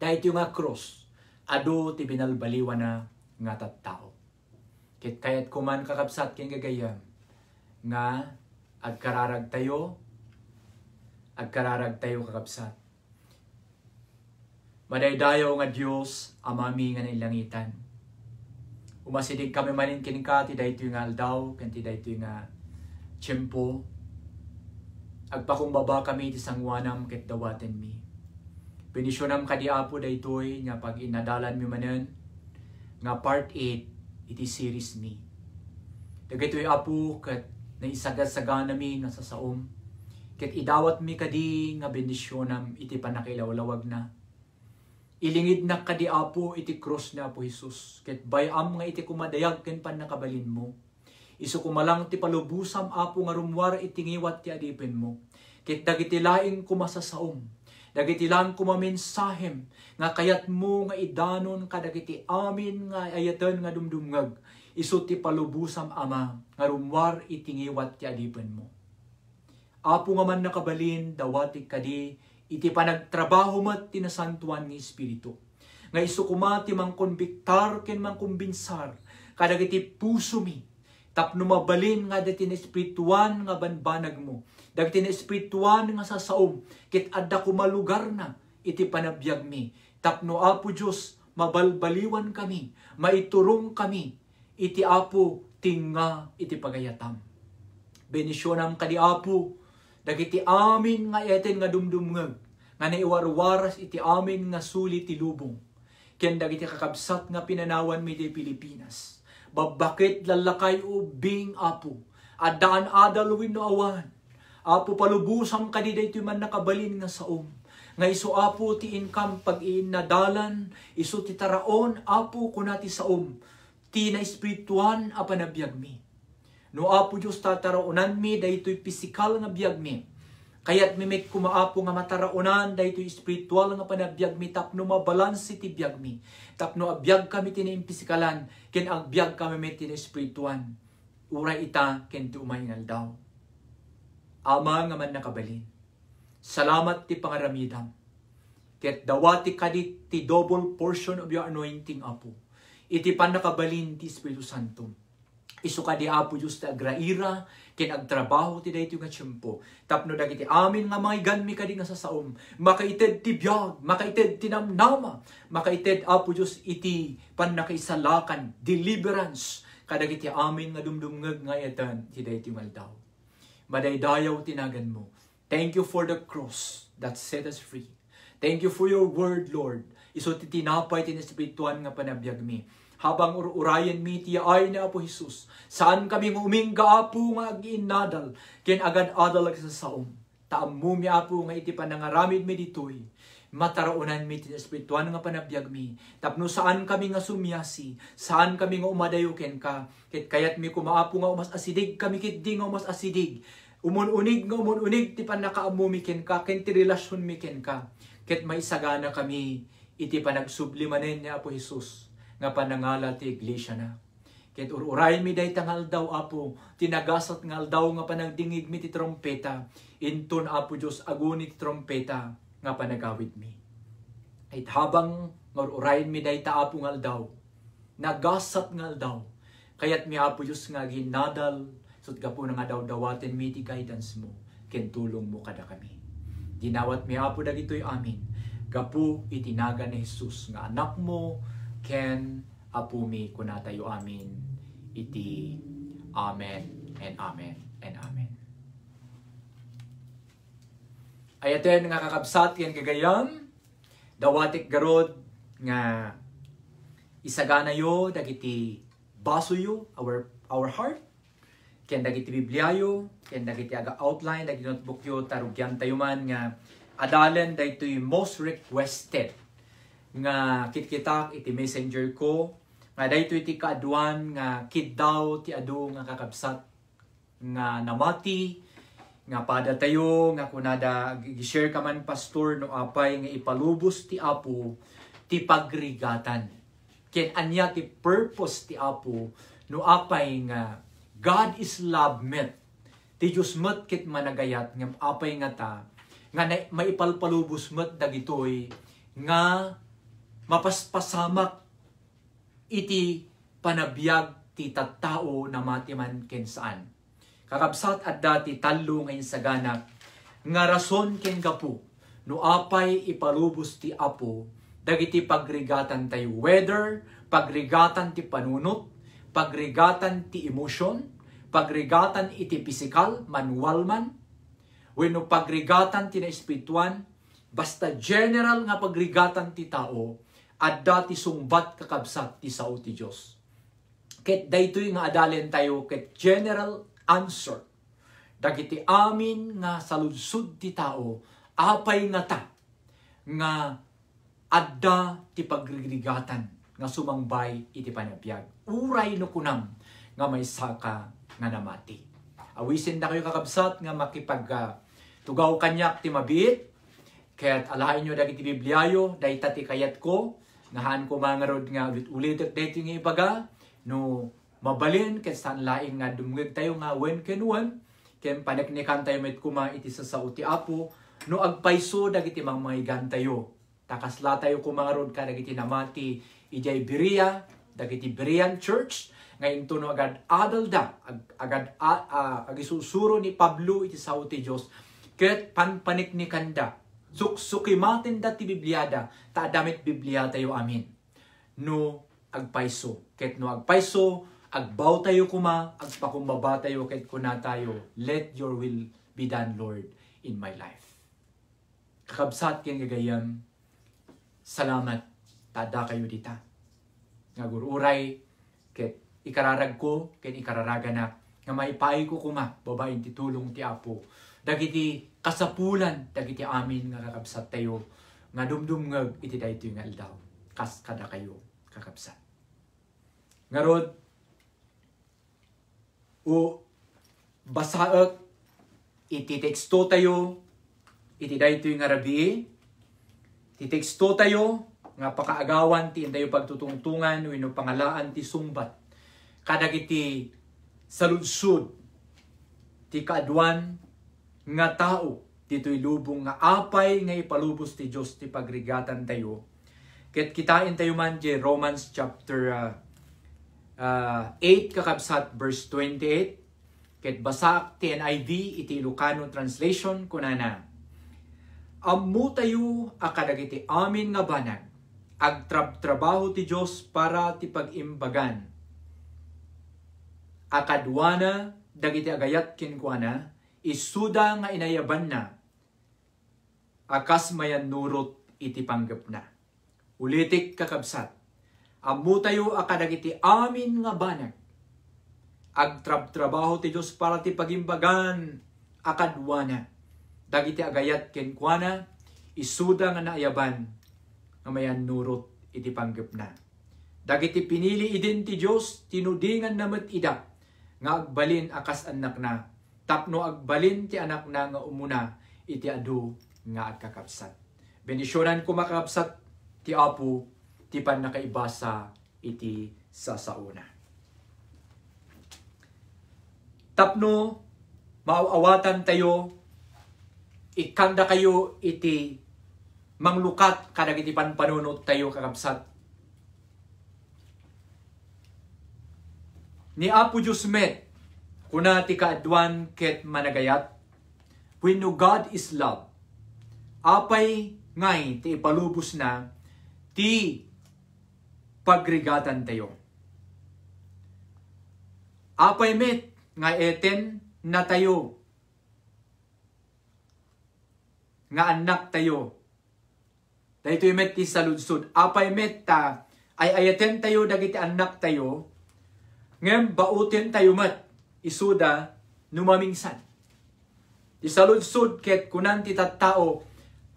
Dahil nga cross, ado ti binalbaliwa na nga tattao. Kit kayat kuman kakabsat ken gagayan, nga agkararag tayo, agkararag tayo kakabsat Madaydayo nga Dios amami nga nilangitan. Umasidig kami manin kinka tiday daytoy nga aldaw ken ti daytoy nga tiempo. Agpakumbaba kami ti sangwanam dawaten mi. Benisyonam ka di Apo daytoy nga pag inadalan mi manen nga part 8 iti series mi. Dagitoy Apo ket naisagasagana mi nga sasaom. Ket idawat mi kadi nga bendisyonam, iti panakilawlawag na Ilingid na kadi apo iti cross ni Apo Jesus. Ket bayam nga iti kumadayag ken pan nakabalin mo. Isu kumalang ti palubusam apo nga rumwar iti ngiwat ti adipin mo. Ket dagiti laing kumasasaom. Dagiti lang kumaminsahem nga kayat mo nga idanon kadagiti amin nga ayaten nga dumdumgag. Isu ti palubusam ama nga rumwar iti ngiwat ti adipin mo. Apo nga man nakabalin dawati kadi iti panagtrabaho mat tinasantuan ni Espiritu. Nga iso kumati mang konbiktar ken mang kumbinsar, kadag iti puso mi, tapno mabalin nga dati na espirituan nga banbanag mo, dagiti na espirituan nga sasaom, kit adda kumalugar na, iti panabiyag mi, tapno apo Diyos, mabalbaliwan kami, maiturong kami, iti apo tinga iti pagayatam. Benisyon ang apo, Dagiti amin nga eten nga dumdumngag, nga naiwarwaras iti amin nga sulit ti lubong. Ken dagiti kakabsat nga pinanawan mi ti Pilipinas. Babakit lalakay ubing apo, adaan adalwin no awan. Apo palubusam kadida iti man nakabalin nga saom. Nga iso apo ti income pag inadalan, iso ti taraon apo kunati saom. Ti na espirituan apanabiyag mi No apo Diyos tataraunan mi, daytoy pisikal nga biyag mi. Kaya't mimik kumaapo nga mataraunan, daytoy spiritual nga panabiyag mi, tapno mabalansi ti biyag mi. Tapno abiyag kami pisikalan, ken ang biyag kami mi tinispirituan. Uray ita, ken dumaingal daw. Ama nga man nakabalin. Salamat ti pangaramidam. Ket dawati kadit ti double portion of your anointing, Apo. Iti panakabalin ti Espiritu Santo isu ka di apo Diyos ta agraira, kinagtrabaho ti dayto nga tiyempo. Tapno dagiti amin nga mga ganmi ka di nga sasaom, makaited ti biyag, makaited ti namnama, makaited apo Diyos iti pannakaisalakan, deliverance, kadagiti amin nga dumdumngag nga yatan ti dayto maldaw. Madaydayaw tinagan mo. Thank you for the cross that set us free. Thank you for your word, Lord. Iso titinapay tin espirituan nga panabiyag mi habang ururayan mi ti ay ni Apo Jesus. Saan kami umingga Apo nga aginadal, ken agad adal sa saom. Taammo mi Apo nga iti panangaramid mi ditoy. Mataraunan mi ti espirituan nga panabiyag mi. Tapno saan kami nga sumyasi, saan kami nga umadayo ken ka. Ket kayat mi kumaapo nga umas asidig, kami kit di nga umas asidig. Umununig nga umununig ti panakaamu mi ken ka, ken ti relasyon mi ken ka. Ket may sagana kami iti panagsubli manen ni Apo Jesus nga panangala ti iglesia na. Ket ururay mi day tangal daw apo, tinagasat ngal daw nga panagdingig mi ti trompeta, inton apo Dios aguni ti trompeta nga panagawid mi. Ait habang ngururayin mi day taapo ngal daw, nagasat ngal daw, kayat mi apo Dios nga ginadal, sut gapo nga daw dawaten mi ti guidance mo, ken tulong mo kada kami. Dinawat mi apo dagitoy amin, gapo itinaga ni Jesus nga anak mo, Ken apumi kunatayo amin iti Amen and Amen and Amen. Ayaten nga kakabsat ken kagayan, dawatik garod nga isaganayo dagiti basuyo our our heart ken dagiti bibliayo ken dagiti aga outline dagiti notebook yo tarugyan tayo man nga adalen daytoy most requested nga kitkitak iti messenger ko nga dayto iti kaaduan nga kid daw ti adu nga kakabsat nga namati nga pada tayo nga kunada gi-share ka man pastor no apay nga ipalubos ti Apo ti pagrigatan ken anya ti purpose ti Apo no apay nga God is love met ti Dios met ket managayat nga apay nga ta nga maipalpalubos met dagitoy nga mapaspasamak iti panabiyag ti tattao na matiman kensaan. Kakabsat at dati talo ngayon sa ganak, nga rason ken gapu, no apay ipalubos ti apo, dagiti pagrigatan tayo weather, pagrigatan ti panunot, pagrigatan ti emotion, pagrigatan iti pisikal, manual man, wenno pagrigatan ti na espirituan, basta general nga pagrigatan ti tao, adda ti sungbat kakabsat ti sao ti Dios ket daytoy nga adalen tayo ket general answer dagiti amin nga saludsud ti tao apay nga ta nga adda ti pagrigrigatan nga sumangbay iti panabiyag uray no kunam nga may saka nga namati awisen da kayo kakabsat nga makipag uh, tugaw kanyak ti mabit kaya't alahain nyo dagiti bibliayo dayta ti kayat ko Nahan ko mga rod nga ulit-ulit at dito nga ibaga. No, mabalin kay saan laing nga dumgag tayo nga when can one. Kaya panaknikan tayo met kuma iti sa sauti apo. No agpaiso dagiti mga maigan tayo. Takasla tayo kumarod ka dagiti namati ijay Berea, dagiti Berean Church. Ngayon to no agad adalda, ag, agad a, a, agisusuro ni Pablo iti sauti Diyos. Ket panpaniknikanda Suksukimatin ti Bibliada, ta damit Biblia tayo amin. No agpaiso, ket no agpaiso, agbaw tayo kuma, agpakumbaba tayo, ket kuna tayo. Let your will be done, Lord, in my life. Kakabsat ken gagayam, salamat, tada kayo dita. Ngagururay, ket ikararag ko, ken ikararaga na, nga maipaay ko kuma, babaeng titulong ti Apo dagiti kasapulan dagiti amin nga kakabsat tayo nga dumdum nga iti daytoy nga aldaw kas kada kayo kakabsat ngarod o basaak iti teksto tayo iti daytoy nga rabi iti teksto tayo nga pakaagawan ti indayo pagtutungtungan wenno pangalaan ti sumbat kadagiti iti ti kaadwan nga tao dito'y lubong nga apay nga ipalubos ti Dios ti pagrigatan tayo. Ket kitain tayo man di Romans chapter uh, uh, 8 kakabsat verse 28. Ket basak ti NIV iti Lucano translation kunana. Ammo tayo akadagiti amin nga banag agtrab-trabaho ti Dios para ti pag-imbagan. Akadwana dagiti agayat kinkuana isuda nga inayaban na, akas mayan nurot iti panggap na. Ulitik kakabsat, amu tayo akadag iti amin nga banag. Agtrab-trabaho ti Diyos para ti pagimbagan, akadwana. Dagiti agayat kenkwana, isuda nga naayaban, nga mayan nurot iti panggap na. Dagiti pinili idin ti Diyos, tinudingan namat ida, nga agbalin akas anak na, tapno agbalin ti anak na nga umuna iti adu nga agkakapsat. Benisyonan ko makakapsat ti apo ti pan nakaibasa iti sasauna. Tapno maawatan tayo ikanda kayo iti manglukat kadagitipan panunod tayo kakabsat. Ni Apo Diyos met, Kuna ti kaadwan ket managayat, when no God is love, apay ngay ti ipalubos na ti pagrigatan tayo. Apay met nga eten na tayo nga anak tayo. Dahito yung met ti saludsod. Apay met ta ay ayaten tayo dagiti anak tayo ngem bautin tayo met isuda numamingsan. Isaludsud ket kunan ti tattao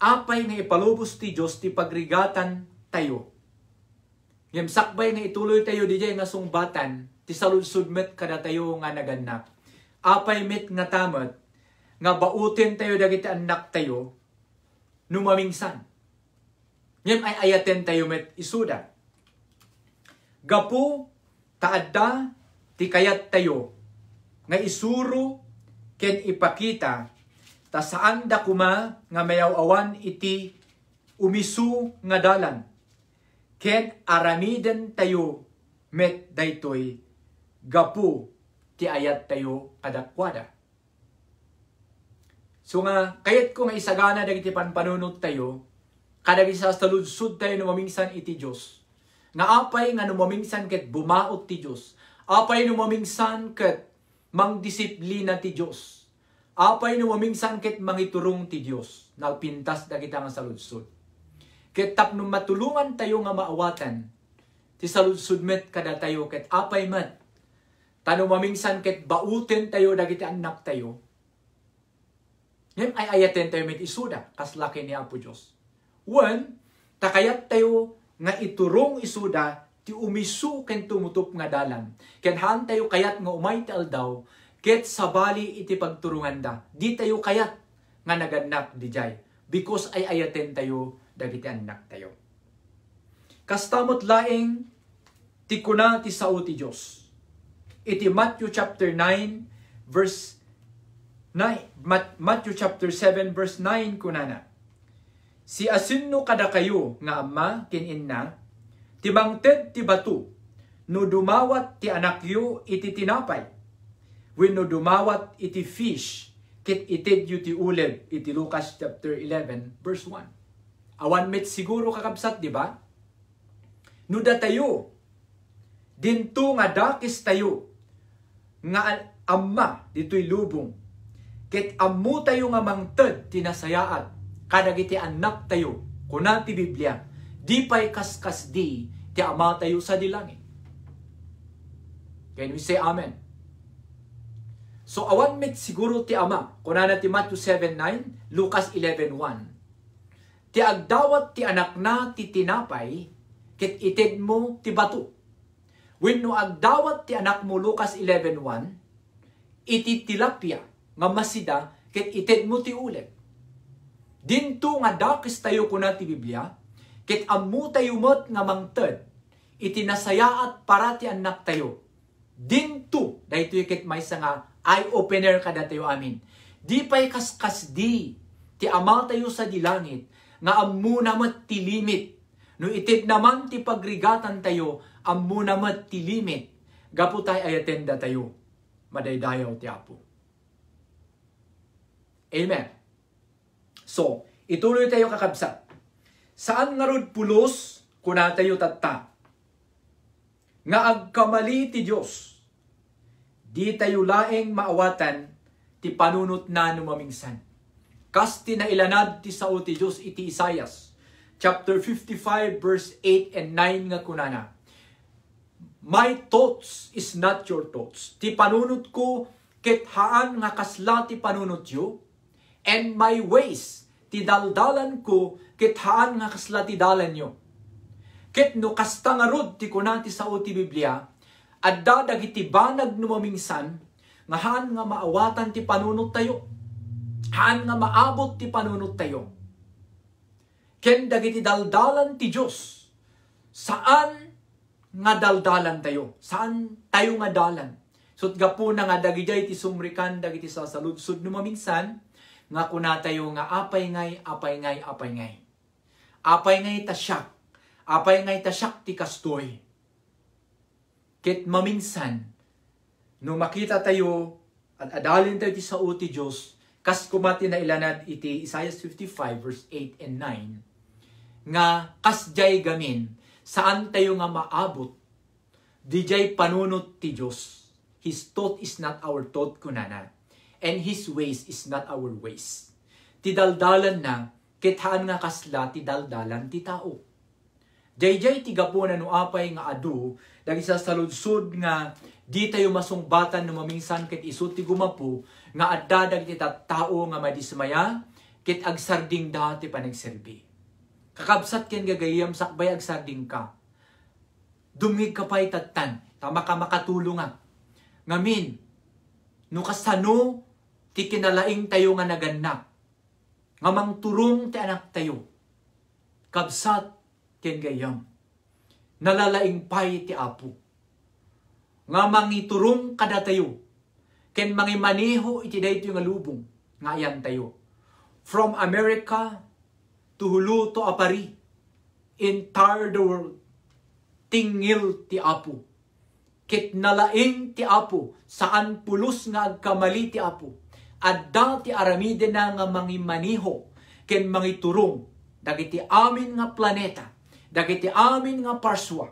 apay nga ipalubos ti Dios ti pagrigatan tayo. Ngem sakbay nga ituloy tayo di nga sungbatan ti saludsud met kada tayo nga nagannak. Apay met nga tamet nga bautin tayo dagiti anak tayo numamingsan. Ngem ay ayaten tayo met isuda. Gapu taadda ti kayat tayo nga isuro ken ipakita ta saan da kuma nga mayawawan iti umisu nga dalan ken aramiden tayo met daytoy gapu ti ayat tayo kadakwada so nga kayat ko nga isagana dagiti panpanunot tayo kadag isa sa ludsud tayo numaminsan iti Dios nga apay nga numaminsan ket bumaot ti Dios apay numaminsan ket mang disiplina ti Dios. Apay no aming sangkit mangiturong ti Dios. nalpintas da kita nga saludsod. Ket tapno matulungan tayo nga maawatan. Ti saludsod met kada tayo ket apay mat. Tano maming sangkit bauten tayo dagiti anak tayo. Ngayon ay ayaten tayo met isuda kas laki ni Apo Dios. One, takayat tayo nga iturong isuda ti umisu ken tumutop nga dalan. Ken han kayat nga umay ti aldaw, ket sabali iti pagturungan da. Di tayo kayat nga nagannak di jay. Because ay ayaten tayo, dagiti annak tayo. Kastamot laeng, ti kuna ti sao ti Diyos. Iti Matthew chapter 9 verse 9 Matthew chapter 7 verse 9 kunana. Si asinno kada kayo nga ama kin inna Timangted ti batu, no dumawat ti anakyo iti tinapay, when no dumawat iti fish, kit ited yu ti uleb, iti Lucas chapter 11, verse 1. Awan met siguro kakabsat, di ba? No datayo, dinto nga dakis tayo, nga amma, dito'y lubong, kit ammo tayo nga mangted, tinasayaat, kadagiti anak tayo, kunan ti Biblia, Di pa'y kaskas di, ti ama tayo sa dilangit. Can we say Amen? So awan met siguro ti ama, kunana ti Matthew 7:9, Lucas 11:1. Ti agdawat ti anak na ti tinapay, ket ited mo ti bato. When no agdawat ti anak mo Lucas 11:1, iti tilapia nga masida ket ited mo ti ulet. Dinto nga dakis tayo kunan ti Biblia, Kit amutay umot nga mangtod, itinasaya at parati anak tayo. Din to, dahito kit may nga eye-opener kada tayo amin. Di pa'y kaskas di, ti amal tayo sa dilangit, nga amu namat ti limit. No itid naman ti pagrigatan tayo, amu namat ti limit. Gapu tay ayatenda tayo. Madaydayaw ti Apo. Amen. So, ituloy tayo kakabsat saan nga rod pulos kuna tayo tatta. Nga agkamali ti Diyos, di tayo laeng maawatan ti panunot na numaminsan. Kas ilanad ti sao ti Diyos iti Isayas, chapter 55 verse 8 and 9 nga kunana. My thoughts is not your thoughts. Ti panunot ko ket haan nga kasla ti panunot yo, and my ways tidaldalan ko, ket haan nga kasla tidalan nyo. Ket no kasta nga rod, ti kunati sa o ti Biblia, at dadag iti banag numaminsan, nga haan nga maawatan ti panunot tayo. Haan nga maabot ti panunot tayo. Ken dagiti daldalan ti Diyos. Saan nga daldalan tayo? Saan tayo nga dalan? Sut so, na nga dagiti ti sumrikan dagiti sa saludsod numaminsan, nga kunatayo nga apay ngay, apay ngay, apay ngay. Apay ngay tasyak, apay ngay tasyak ti kastoy. Kit maminsan, no makita tayo, at adalin tayo ti sao ti Diyos, kas kumati na ilanad iti Isaiah 55 verse 8 and 9, nga kasjay gamin, saan tayo nga maabot, dijay panunot ti Diyos. His thought is not our thought kunana and His ways is not our ways. Tidaldalan na, kitaan nga kasla, tidaldalan ti tao. Jayjay tigapunan no apay nga adu, dagi sa saludsod nga di tayo masungbatan no maminsan ket isu ti gumapo, nga adda dagiti tao nga madismaya, ket agsarding dati panagserbi. Kakabsat ken gagayam sakbay agsarding ka. Dumig ka pa'y tatan, tama ka makatulong Ngamin, no kasano ti kinalaing tayo nga nagannak. Nga mangturong ti anak tayo. Kabsat ken gayam. Nalalaing pay ti apo. Nga mangiturong kada tayo. Ken mangimaneho iti dayto nga lubong. Nga ayan tayo. From America to Hulu to Apari. Entire the world. Tingil ti apo. Kit nalaing ti apo. Saan pulos nga agkamali ti apo adda ti aramide na nga mangimaniho ken mangiturong dagiti amin nga planeta dagiti amin nga parswa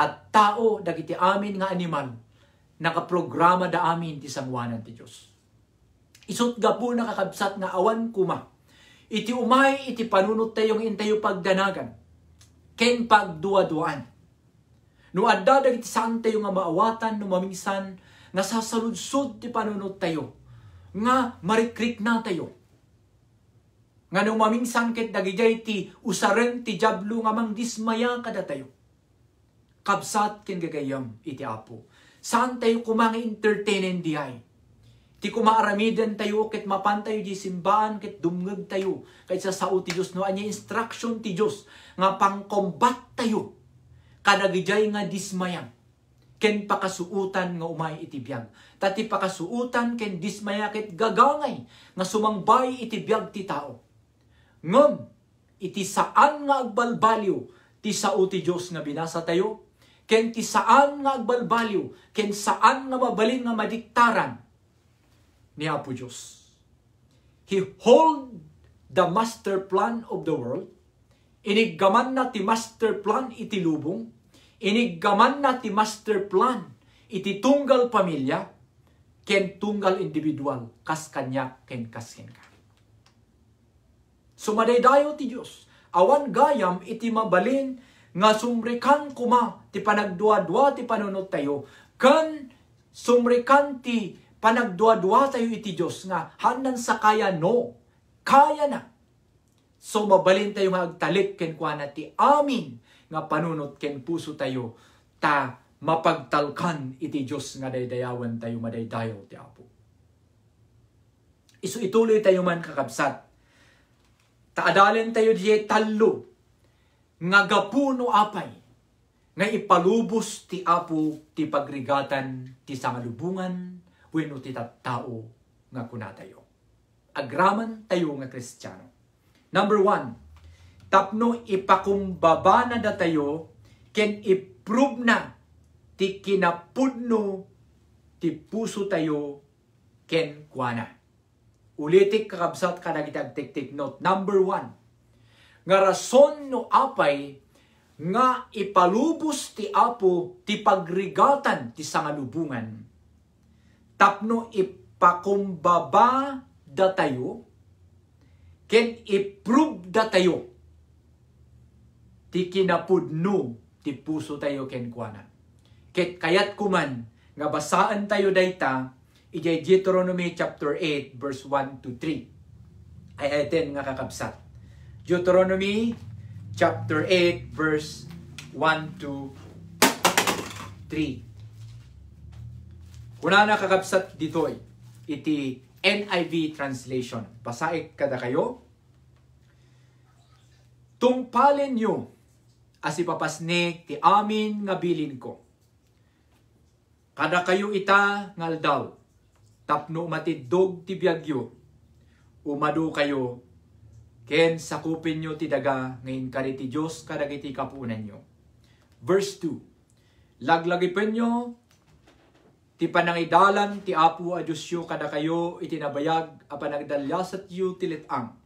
tao, dagiti amin nga animal nakaprograma da amin ti sangwanan ti Dios isut ga po nakakabsat nga awan kuma iti umay iti panunot tayong intayo pagdanagan ken pagduwa no adda dagiti sante nga maawatan no maminsan nasasaludsod ti panunot tayo nga marikrik na tayo. Nga numaming sangkit dagijay ti usaren ti jablo nga mang dismaya kada tayo. Kabsat ken gagayam iti apo. Saan tayo kumang entertainen di ay? Ti kumaaramiden tayo ket mapantayo di simbaan ket dumngeg tayo. Kaysa sao ti Dios no anya instruction ti Dios nga pangkombat tayo kadagijay nga dismayang ken pakasuutan nga umay iti biyag. Tati pakasuutan ken dismayakit gagangay nga sumangbay iti biyag ti tao. Ngem iti saan nga agbalbaliw ti sao ti Dios nga binasa tayo ken ti saan nga agbalbaliw ken saan nga mabalin nga madiktaran ni Apo Dios. He hold the master plan of the world. Inigaman na ti master plan iti lubong Inigaman na ti master plan iti tunggal pamilya ken tunggal individual kas kanya ken kas kenka. Sumadaydayo ti Dios awan gayam iti mabalin nga sumrikan kuma ti panagduadwa ti panunot tayo kan sumrikan ti panagduadwa tayo iti Dios nga hanan sa kaya no kaya na So mabalin tayo nga agtalik ken kuana ti amin nga panunot ken puso tayo ta mapagtalkan iti Diyos nga daydayawan tayo madaydayo ti Apo. Isu ituloy tayo man kakabsat. Taadalen tayo diye talo nga gapuno apay nga ipalubos ti Apo ti pagrigatan ti sangalubungan wenno ti tattao nga kuna tayo. Agraman tayo nga Kristiyano. Number one, tapno ipakumbaba na da tayo ken improve na ti kinapudno ti puso tayo ken kuana. Ulitik kakabsat ka nagitagtik-tik note. Number one, nga rason no apay nga ipalubos ti apo ti pagrigatan ti sangalubungan tapno ipakumbaba da tayo ken iprove tayo ti kinapudno ti puso tayo ken kuana. Ket kayat kuman nga basaan tayo dayta ijay Deuteronomy chapter 8 verse 1 to 3. Ay aten nga kakabsat. Deuteronomy chapter 8 verse 1 to 3. Kuna na kakabsat ditoy iti NIV translation. Basaik kada kayo. Tungpalin niyo as ipapasne ti amin nga bilin ko. Kada kayo ita ngaldaw, tapno matidog ti biyagyo, umado kayo, ken sakupin nyo ti daga ngayon kari ti Diyos kadagiti kapunan nyo. Verse 2, Laglagipin nyo ti panangidalan ti apo a Diyos yo kada kayo itinabayag a panagdalyasat yo ti litang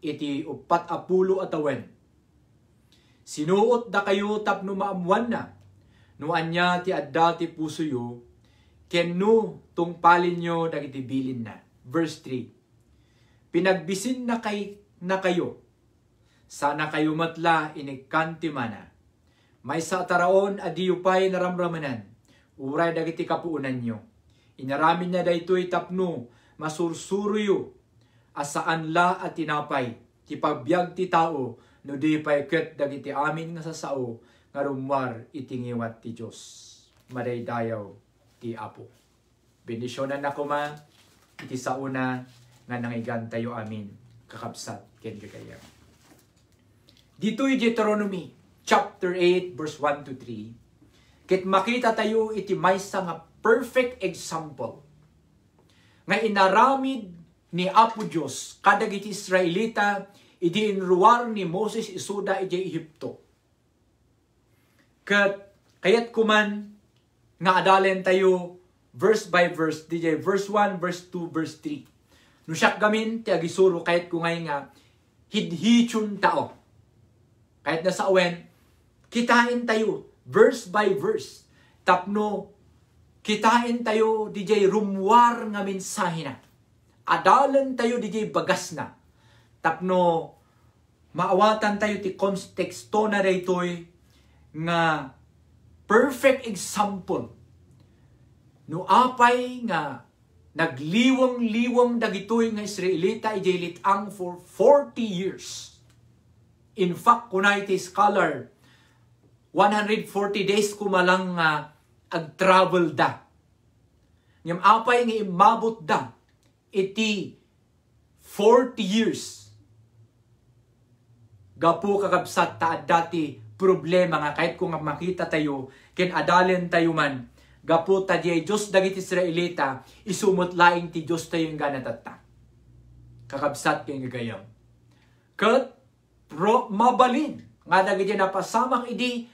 iti upat apulo atawen Sinuot da kayo tapno maamuan na. No anya ti adda ti puso yo, kenno tungpalin nyo dagitibilin na. Verse 3. Pinagbisin na kay na kayo. Sana kayo matla inigkanti mana. May sa taraon adiyupay naramramanan. Uray dagiti kapuunan nyo. Inaramin na daytoy tapno masursuro yo asaan la at tinapay ti pagbiag ti tao No di pa iket dagiti amin nga sasao nga rumwar itingiwat ti Dios. Madaydayaw ti Apo. Bendisyonan na kuma iti sauna nga nangigan tayo amin kakabsat ken gagayam. Dito yung Deuteronomy chapter 8 verse 1 to 3 ket makita tayo iti maysa nga perfect example nga inaramid ni Apo Dios kadagiti Israelita iti inruar ni Moses isuda iti Egypto. Kat, kayat kuman nga adalen tayo verse by verse, DJ verse 1, verse 2, verse 3. Nusak gamin, ti agisuro kayat ko ngayon nga, hidhichun tao. Kayat na sa awen, kitain tayo, verse by verse. Tapno, kitain tayo, DJ, rumwar nga mensahe na. Adalan tayo, DJ, bagas na Tapno, maawatan tayo ti konteksto na daytoy nga perfect example no apay nga nagliwang-liwang dagitoy nga Israelita ijilit ang for 40 years. In fact, kunay ti scholar, 140 days kumalang nga uh, ag-travel da. ngem apay nga imabot da iti 40 years gapo kakabsat ta dati problema nga kahit kung makita tayo ken adalen tayo man gapu ta di Dios dagiti Israelita isumot laing ti Dios tayo yung natatta kakabsat kay gagayam ket pro mabalin nga dagiti napasamak idi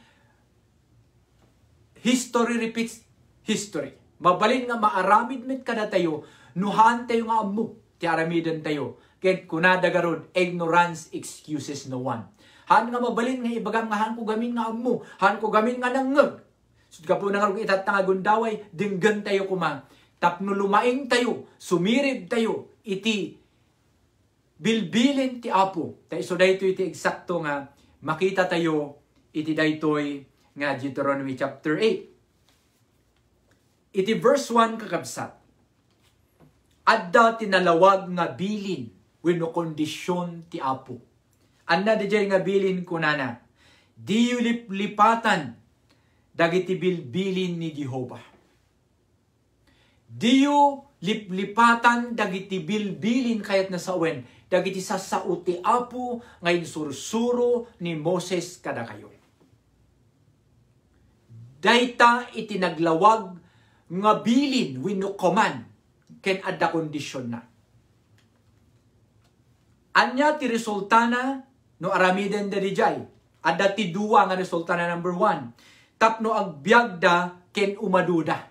history repeats history mabalin nga maaramid met kada tayo nuhan tayo nga ammo ti aramidan tayo Ket kunada garod, ignorance excuses no one. Han nga mabalin nga ibagam nga han ko gamin nga ammo, han ko gamin nga nangag. Sud ka po nga itat nga gundaway, dinggan tayo kuma Tapno lumaing tayo, sumirib tayo, iti bilbilin ti Apo. So dayto iti eksakto nga makita tayo iti daytoy nga Deuteronomy chapter 8. Iti verse 1 kakabsat. Adda tinalawag nga bilin wino kondisyon ti Apo. Anna dejay nga bilin ko nana, diyu liplipatan dagiti bilbilin ni Jehova. Diyu liplipatan dagiti bilbilin kayat sawen, dagiti sasao ti Apo nga insursuro ni Moses kada kayo. Dayta itinaglawag nga bilin wino command ken adda kondisyon na Anya ti resultana no aramiden de derijay. Ada ti duwa nga resulta number one. Tapno agbyagda ken umaduda.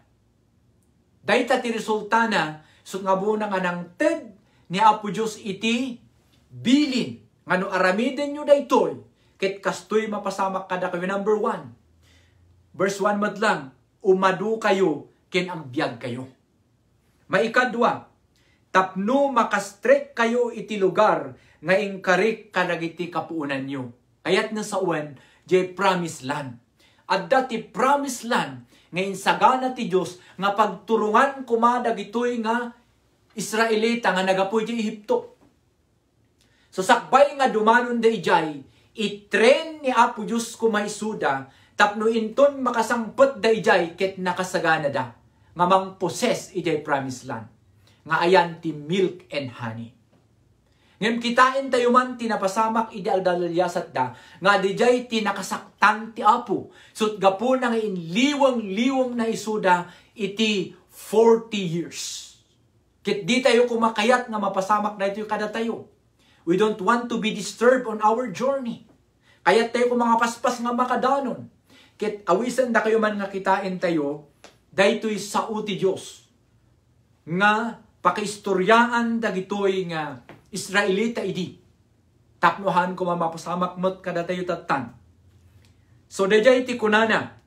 Daita ti resulta na so nga buo na nga ng ted ni Apo Diyos iti bilin nga no aramiden nyo daytoy ket kastoy mapasama kada kayo number one. Verse 1 madlang, umadu kayo ken ang biyag kayo. Maikadwa, tapno makastrek kayo iti lugar nga inkarik kadagiti kapuunan nyo. Kayat na sa uwan, jay promised land. At dati promised land, ngayon sagana ti Diyos, nga pagturungan kumadag ito'y nga Israelita nga nagapoy ti Ehipto. So sakbay nga dumanon da ijay, itren ni Apo Diyos kumaisuda, tapno inton makasangpot da ijay ket nakasagana da. Mamang possess ijay promised land nga ayan ti milk and honey. Ngem kitain tayo man tinapasamak idi aldalyasat da nga dijay ti nakasaktan ti Apo. So gapo nga inliwang-liwang na isuda iti 40 years. Kit di tayo kumakayat nga mapasamak na ito kada tayo. We don't want to be disturbed on our journey. Kayat tayo kung mga paspas nga makadanon. Kit awisan da kayo man nga kitain tayo, daytoy sa uti Dios nga pakiistoryaan dagitoy nga Israelita idi. Tapnohan ko mamapasamak mot kadatayo tatan. So dejay ti kunana,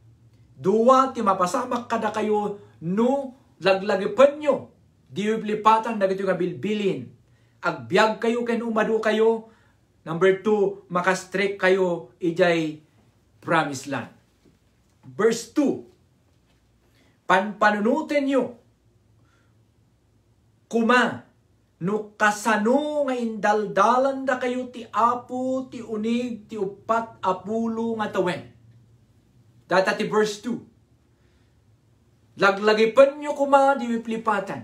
duwa ti mapasamak kada kayo no laglagipan nyo, diublipatan dagito nga bilbilin. Agbyag kayo ken umadu kayo, number two, makastrek kayo ijay promised land. Verse 2, panpanunutin nyo kuma no kasano nga indaldalan da kayo ti apo, ti unig, ti upat, apulo nga tawen. Data ti verse 2. Laglagipan nyo kuma di wiplipatan.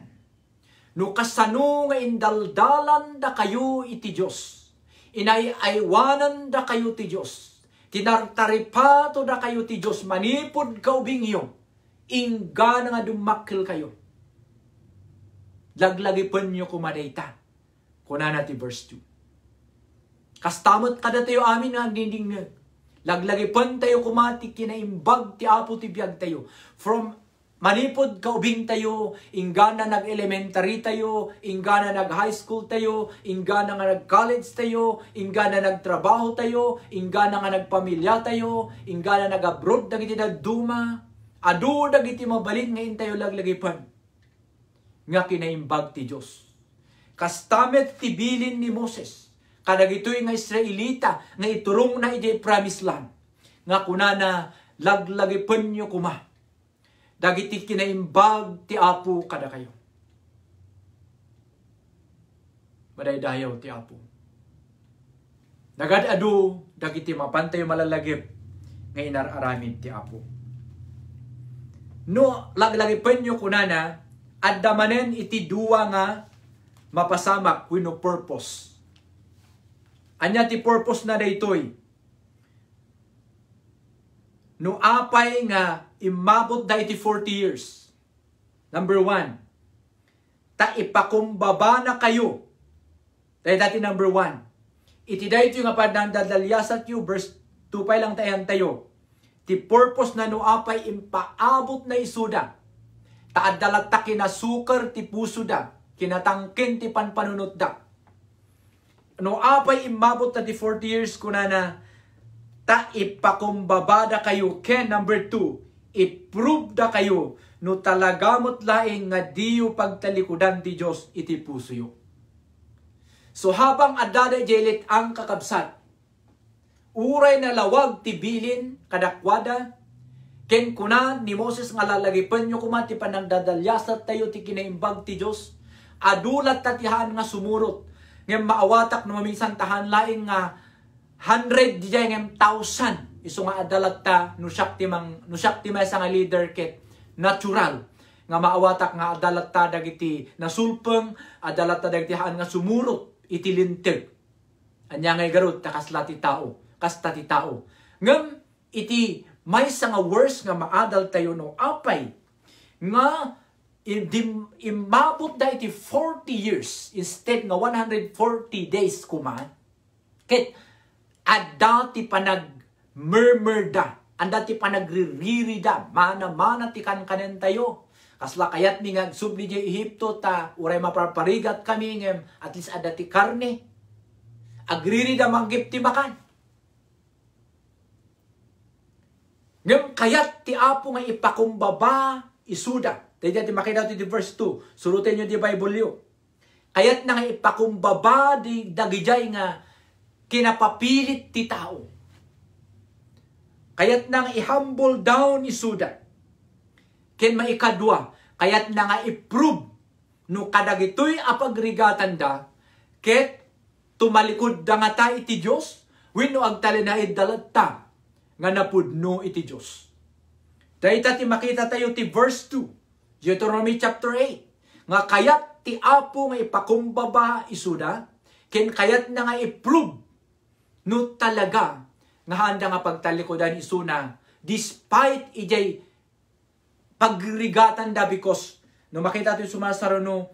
No kasano nga indaldalan da kayo iti Diyos. Inayaywanan da kayo ti Diyos. Tinartaripato da kayo ti Diyos. Manipod ka ubing iyo. Ingga nga dumakil kayo laglagipon nyo kumareta. Kunana ti verse 2. Kastamot kada tayo amin nga dindingnan. Laglagipon tayo kumati kinaimbag ti apo ti biyag tayo. From manipod kaubing tayo, ingana nag-elementary tayo, ingana nag-high school tayo, ingana nga nag-college tayo, ingana nagtrabaho tayo, ingana nga nagpamilya tayo, ingana nag-abroad dagiti nagduma, adu dagiti mabalin ngayon tayo laglagipan nga kinaimbag ti Dios. Kastamet ti bilin ni Moses. Kanag nga Israelita nga iturong na iti promised land. Nga kunana laglagipan nyo kuma. Dagiti kinaimbag ti Apo kada kayo. Madaydayaw ti Apo. adu, dagiti mapantay malalagip nga inararamin ti Apo. No, laglagipan nyo kunana at damanen iti duwa nga mapasamak wino purpose. Anya ti purpose na daytoy. No apay nga imabot da iti 40 years. Number one, ta ipakumbaba na kayo. Dahil dati number one, iti dayto nga padandadalya sa tiyo, verse 2 pa lang tayan tayo. Ti purpose na no apay impaabot na isuda taaddalat kinasukar ti puso da, kinatangkin ti panpanunot da. No apay imabot na ti 40 years kuna na, ta ipakumbabada kayo. Ken number 2, iprove da kayo no talagamot laing nga diyo pagtalikudan ti Diyos iti puso yo. So habang adada e jelit ang kakabsat, uray na lawag ti bilin kadakwada Ken kuna ni Moses nga lalagipan nyo kumati panangdadalyasat tayo ti kinaimbag ti Diyos. Adulat tatihan nga sumurot. Ngem maawatak no maminsan tahan laing nga 100 diya ngem 1000 iso nga adalat ta no siyak ti mang no siyak ti may nga leader ket natural nga maawatak nga adalat ta dagiti nasulpeng adalat ta dagiti haan nga sumurot iti linteg. Anya ngay garot takas lati tao, Kasta ti tao. Ngem iti may sa nga worse nga maadal tayo no apay nga imabot da iti 40 years instead nga 140 days kuman. Kit, adati panag murmur da, andati panagririri da, mana-mana tikan kanen tayo. Kasla kayat ni nga subli di Egypto ta, uray maparparigat kami ngem, at least adati karne. Agriri da manggip timakan. Ngam kayat ti apo nga ipakumbaba isuda. Tayo di makita ti verse 2. Surutin nyo di Bible yun. Kayat na nga ipakumbaba di dagijay nga kinapapilit ti tao. Kayat na nga i-humble down isuda. Ken maikadwa, kayat na nga i-prove no kadagitoy apagrigatan da, ket tumalikod da nga ta iti Diyos, wino agtalinaid dalat ta, nga napudno iti Dios. Dayta ti makita tayo ti verse 2, Deuteronomy chapter 8, nga kayat ti apo nga ipakumbaba isuda, ken kayat na nga iprove no talaga nga handa nga pagtalikodan isuna despite ijay pagrigatan da because no makita tayo sumasaro no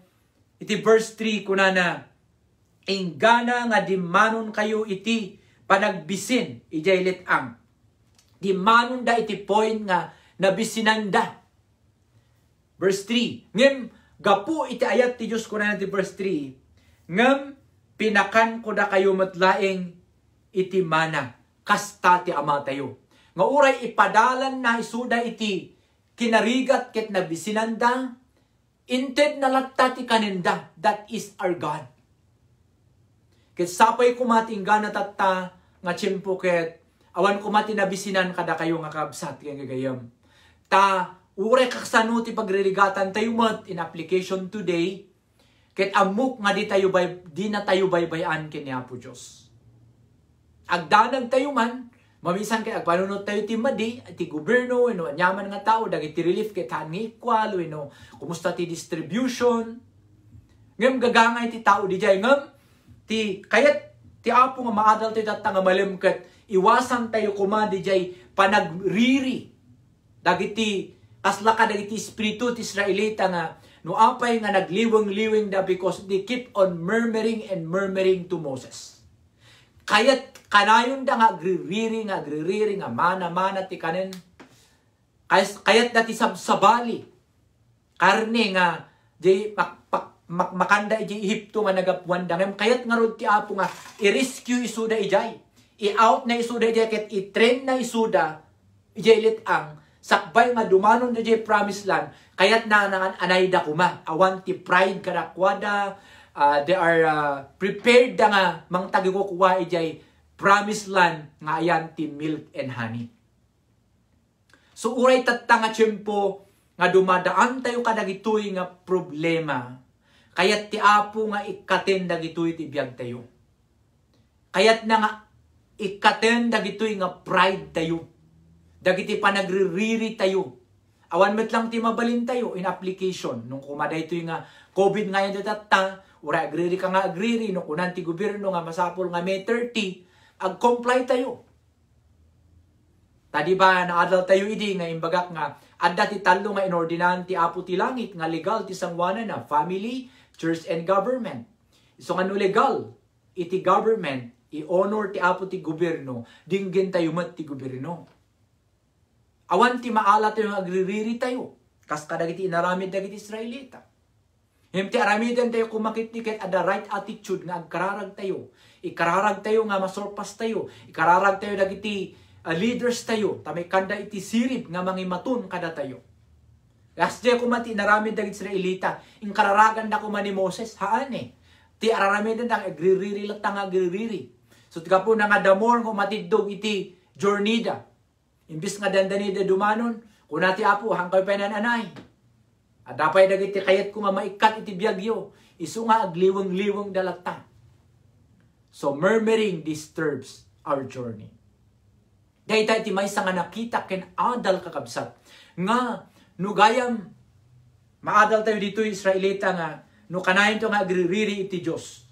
iti verse 3 kunana Ingana nga dimanon kayo iti panagbisin ijay let ang Di manunda iti point nga nabisinanda. Verse 3. Ngem, gapu iti ayat ti Diyos ko na ti verse 3. Ngem, pinakan ko na kayo matlaing iti mana. Kasta ti ama tayo. Nga uray ipadalan na isuda iti kinarigat ket nabisinanda. Inted na latta ti kanenda That is our God. Ket sapay kumatingga na tatta nga tiyempo ket awan ko matinabisinan kada kayo nga kabsat kaya gagayam. Ta, ure kaksano ti pagririgatan tayo mat in application today, ket amok nga di tayo bay, di na tayo baybayan kanya Apo Diyos. Agdanag tayo man, mamisan kay agpanunod tayo ti madi, ti gobyerno, ino, anyaman nga tao, dagiti relief ket tani equal, ino, kumusta ti distribution, ngem gagangay ti tao di jay, ngem, ti kayat ti apo nga maadal ti tatanga malimkat iwasan tayo kuma di jay panagriri. Dagiti asla ka dagiti espiritu ti Israelita nga no apay nga nagliweng-liweng da because they keep on murmuring and murmuring to Moses. Kayat kanayon da nga agririri nga agririri nga mana-mana ti kanen. Kayat, kayat dati sabsabali. Karne nga di makpak makanda iti Ehipto nga nagapuan da kayat nga rod ti apo nga i-rescue isu da ijay i-out na isuda jacket, i-train na isuda, ijelit ang, sakbay nga dumanon na promised land, kayat na nangan anay da kuma, awan ti pride karakwada, uh, ah, they are uh, prepared da nga, mang tagi ko ijay promised land, nga ayan ti milk and honey. So uray tatanga tiempo nga dumadaan tayo kadagitoy nga problema, kayat ti apo nga ikaten dagitoy ti biyag tayo. Kayat na nga ikaten dagitoy nga pride tayo. Dagiti panagririri tayo. Awan met lang ti mabalin tayo in application nung kumaday toy nga COVID ngayon datatta, ura agriri ka nga agriri no kunan ti gobyerno nga masapol nga May 30, ag comply tayo. Tadi ba naadlaw tayo idi nga imbagak nga adda ti talo nga inordinanti apo ti langit nga legal ti sangwanan na family, church and government. So nga no legal iti government i-honor ti apo ti gobyerno, dinggen tayo mat ti gobyerno. Awan ti maala tayo agririri tayo. Kas kadagiti inaramid dagiti Israelita. Him ti aramidan tayo kumakit ni at the right attitude nga agkararag tayo. Ikararag tayo nga masurpas tayo. Ikararag tayo dagiti uh, ah, leaders tayo. Tamay kanda iti sirib nga mangimatun kada tayo. Last day ti naramid dagiti Israelita. Inkararagan da ni Moses. Haan eh. Ti aramidan da agririri latang agririri So tika po na nga damor ko matidog iti jornida. Imbis nga dandanida dumanon, kunati apo hangkay pa nananay. At dapay dagiti kayat ko nga maikat iti biyagyo, iso nga agliwang-liwang dalakta. So murmuring disturbs our journey. Dayta iti may nga nakita ken adal kakabsat nga nugayam maadal tayo dito Israelita nga no kanayon to nga agririri iti Dios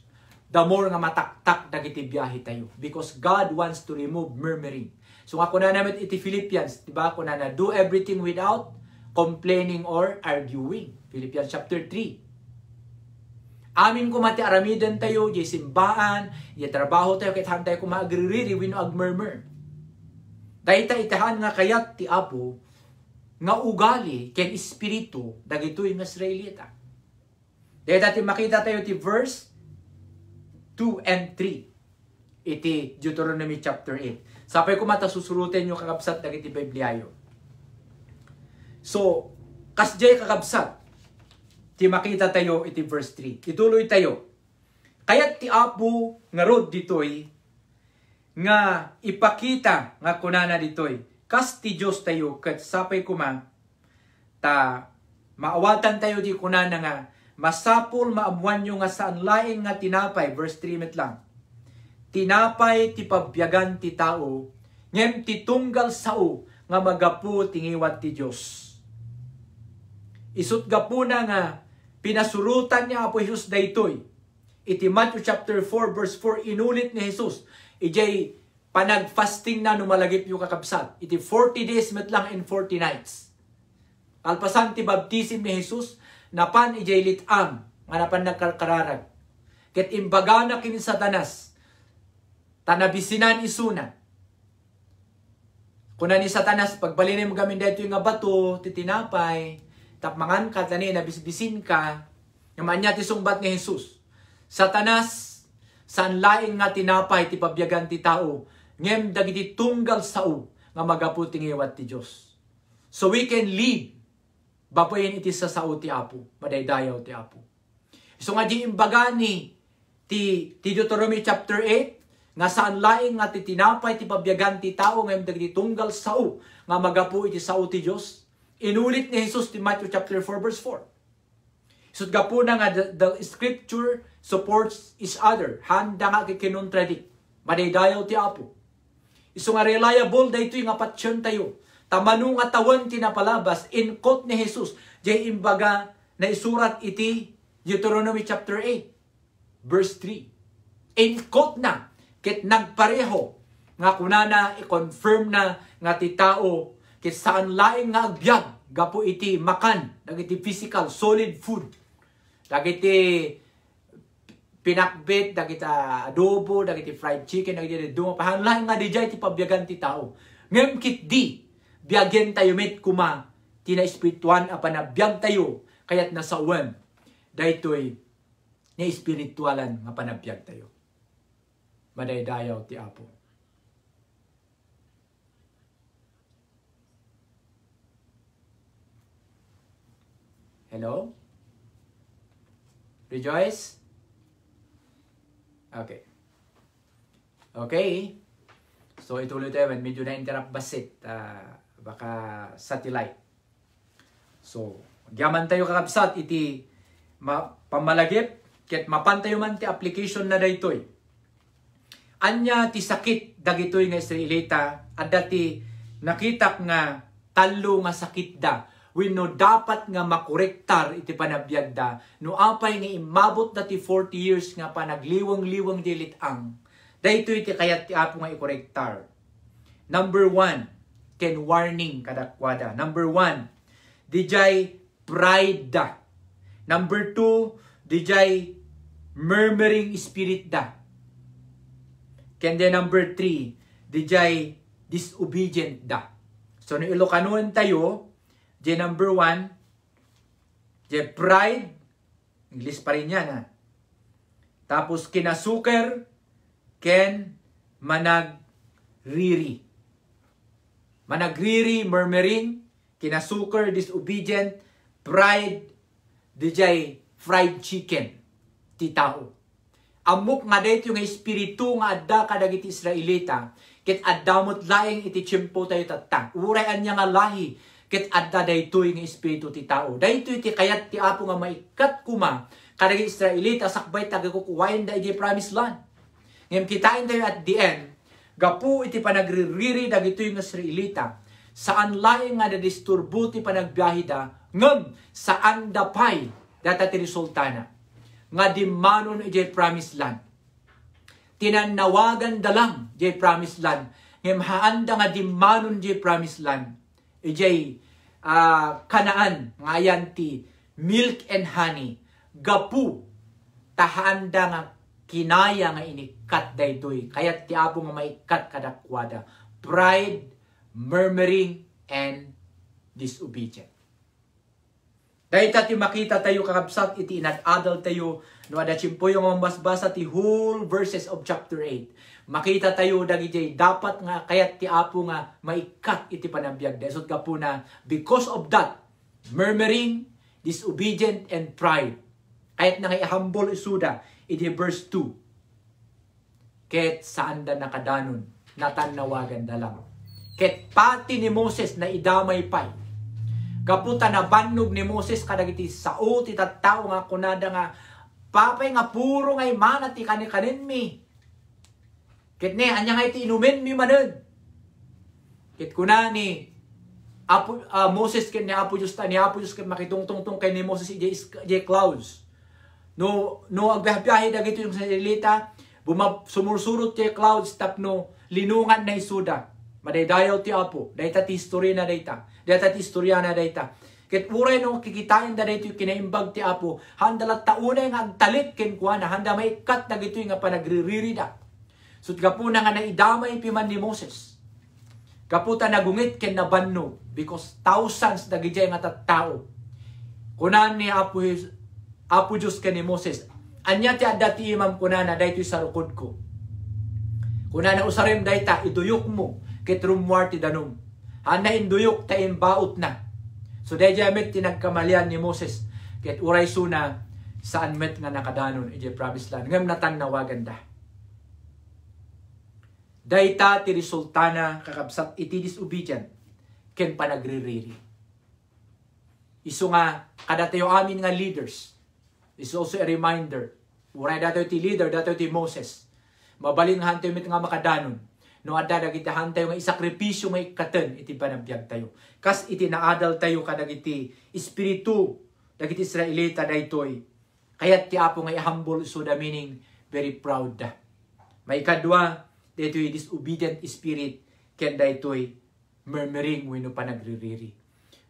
the more nga mataktak dagiti biyahe tayo because God wants to remove murmuring. So ako na namin iti Philippians, di ba? Ako na do everything without complaining or arguing. Philippians chapter 3. Amin ko mati aramidan tayo, di simbaan, di trabaho tayo, kahit han tayo kumagririri, wino agmurmur. Dahita itahan nga kayat ti Apo, nga ugali, ken espiritu, dagitoy nga Israelita. Dahil dati makita tayo ti verse 2 and 3. Iti Deuteronomy chapter 8. Sapay ko mata susurutin yung kakabsat na iti Bibliayo. So, kasjay kakabsat. Ti makita tayo iti verse 3. Ituloy tayo. Kaya't ti Apo nga rod ditoy nga ipakita nga kunana ditoy. Kas ti Diyos tayo kat sapay kuma ta maawatan tayo di kunana nga Masapul maamuan nyo nga saan laing nga tinapay, verse 3 met lang. Tinapay ti pabyagan ti tao, ngem ti tunggal sao, nga magapu tingiwat ti Diyos. Isut gapu na nga, pinasurutan niya Apo Jesus daytoy. Iti Matthew chapter 4 verse 4 inulit ni Jesus. Ijay panagfasting na numalagip yung kakabsat. Iti 40 days met lang and 40 nights. Kalpasan ti baptism ni Jesus, napan ijailit am, nga napan nagkarkararag. Ket imbaga na kini satanas, tanabisinan isuna. Kuna ni satanas, pagbalinay mo gamin dito yung bato, titinapay, tapmangan ka, tani, nabisbisin ka, naman niya tisungbat ni Jesus. Satanas, saan lain nga tinapay, ti pabyagan ti tao, ngem dagiti tunggal sao, nga magaputing iwat ti Diyos. So we can live babayin iti sasao ti Apo, madaydayaw ti Apo. So nga di imbagani ti, ti Deuteronomy chapter 8, nga saan laing nga ti tinapay ti pabyagan ti tao ngayon dagiti tunggal sao, nga magapu iti sao ti Diyos. Inulit ni Jesus ti Matthew chapter 4 verse 4. So nga po na nga the, the scripture supports each other. Handa nga kikinontradict. Madaydayaw ti Apo. So nga reliable daytoy nga patsyon tayo Tamano nga tawan kinapalabas, in quote ni Jesus, jay imbaga na isurat iti Deuteronomy chapter 8, verse 3. In quote na, kit nagpareho, nga kunana i-confirm na nga ti tao, kit saan laing nga agbyag, gapo iti makan, dagiti physical, solid food, dagiti pinakbit, dagiti adobo, dagiti fried chicken, dagiti dungo, pahanlain nga di jay ti pabiyagan ti tao. Ngem kit di, biagyan tayo met kuma, espirituan apa na apanabiyag tayo, kaya't nasawan, daytoy, na espiritualan mapanabiyag tayo. Madaydayaw ti Apo. Hello? Rejoice? Okay. Okay. So ituloy tayo, medyo na-interrupt basit. Uh, ah, baka satellite. So, diaman tayo kakabsat iti ma pamalagip ket mapantayo man ti application na daytoy. Anya ti sakit dagitoy nga Israelita at dati nakitak nga talo nga sakit da wenno dapat nga makorektar iti panabiyag da no apay nga imabot dati 40 years nga panagliwang-liwang dilit ang daytoy iti kayat ti apo nga ikorektar. Number one, ken warning kadakwada. Number one, dijay pride da. Number two, dijay murmuring spirit da. Ken then number three, dijay disobedient da. So no Ilocanoan tayo, di number one, di pride, English pa rin yan ha. Ah. Tapos kinasuker, ken manag riri managriri, murmuring, kinasukar, disobedient, pride, dijay fried chicken, ti Amok nga dito nga espiritu nga adda kadagiti Israelita, ket addamot laing iti tiyempo tayo tattang. Urayan niya nga lahi, kit adda daytoy nga espiritu ti tao. Daytoy ti kayat ti apo nga maikat kuma, kadagiti Israelita sakbay tagakukuwain da iti promised land. Ngayon kitain tayo at the end, Gapu iti panagririri dagitoy nga Israelita. Saan laing nga na disturbo ti panagbiyahida ngem saan da pay? data ti resultana. Nga dimanon iti promised land. Tinanawagan da lang iti promised land. Ngem haanda nga dimanon iti promised land. Iti uh, ah, kanaan nga ayan ti milk and honey. Gapu tahaanda nga kinaya nga inik kat daytoy. Kaya apo nga may kadakwada. Pride, murmuring, and disobedient. Dahil ti makita tayo kakabsat iti inad-adult tayo no ada chimpo yung mambasbasa ti whole verses of chapter 8. Makita tayo dagiti dapat nga kayat ti apo nga maikat iti panambiyag. Desot ka po na because of that murmuring, disobedient, and pride. Kayat na kay humble isuda iti verse 2 Ket saan da nakadanon, natanawagan da lang. Ket pati ni Moses na idamay pa'y. Kaputa na bannog ni Moses kadagiti sao ti tattao nga kunada nga papay nga puro nga mana ti kanikanin mi. Ket ne anya nga iti inumin mi manen. Ket kunani Apo, uh, Moses ken ni Apo Diyos ta, ni Apo Diyos ken makitungtungtong kay ni Moses ije J. Clouds. No, no agbihabiyahe dagito yung salita, Bumab, sumursurot ti clouds tapno, linungan na isuda. Madaydayaw ti apo, dayta ti istorya na dayta, dayta ti istorya na dayta. Ket uray no kikitain da dayto kinaimbag ti apo, handala taunay nga agtalit ken kuana, handa maikat na gitoy nga panagririri da. Sut gapuna nga naidamay piman ni Moses. Kaputa nagungit ken nabanno because thousands dagiti nga tattao. Kunan ni Apo Apo Dios ken ni Moses, Anya ti adda ti imam kunana daytoy sarukod rukod ko. Kunana usarem dayta iduyok mo ket rumwar ti danom. Hana induyok ta imbaot na. So day met ti nagkamalian ni Moses ket uray suna saan met nga nakadanon ije promised land ngem natan nawagan da. Dayta ti resulta na kakabsat iti disobedient ken panagririri. Iso nga kadatayo amin nga leaders is also a reminder Uray datoy ti leader, datoy ti Moses. Mabalin nga hantoy nga makadanon. No adda dagiti hantayo nga isakripisyo nga ikaten iti panabiyag tayo. Kas iti naadal tayo kadagiti espiritu dagiti Israelita daytoy. Kayat ti apo nga i-humble so da meaning very proud da. May kadwa, daytoy disobedient spirit ken daytoy murmuring wenno panagririri.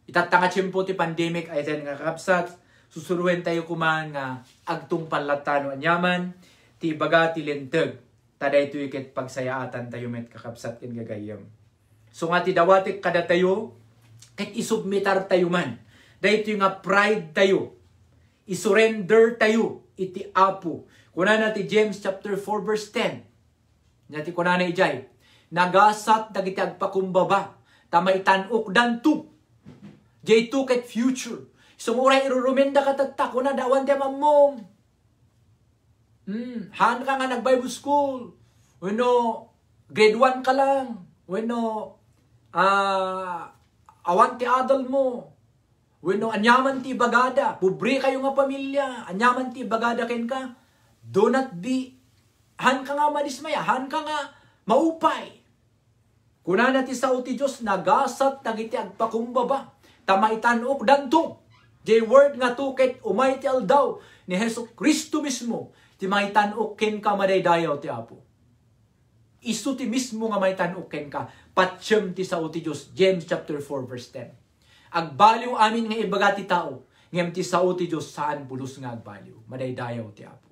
Itatanga tiyempo ti pandemic ay ten nga kapsat Susuruin tayo kuman nga agtong panlatano anyaman, ti baga ti lenteg. Taday ito ikit pagsayaatan tayo met kakapsat kin gagayam. So nga ti dawatik kada tayo, kahit isubmitar tayo man. Dahil ito nga pride tayo. Isurrender tayo iti apo. Kunan ti James chapter 4 verse 10. Nati ko na ijay. Nagasat dagiti agpakumbaba. Tama itanok dan to. Jay to ket future. Sumuray irurumenda katatta ko na dawan ti mamom. Hmm, han ka nga nag-Bible school. Wano, grade 1 ka lang. Wano, ah, uh, awan ti adal mo. Wano, anyaman ti bagada. Bubri kayo nga pamilya. Anyaman ti bagada ken ka. Do not be, han ka nga madismaya. Han ka nga maupay. Kuna na ti sao Diyos, nagasat, nagiti agpakumbaba. Tamaitanok, dantong Di word nga tuket umay ti aldaw ni Heso Kristo mismo ti may tanok ken ka madaydayaw ti Apo. Isu ti mismo nga may tanok ken ka patsem ti sao ti Dios James chapter 4 verse 10. Agbaliw amin nga ibaga ti tao ngem ti sao ti Dios saan bulos nga agbaliw madaydayaw ti Apo.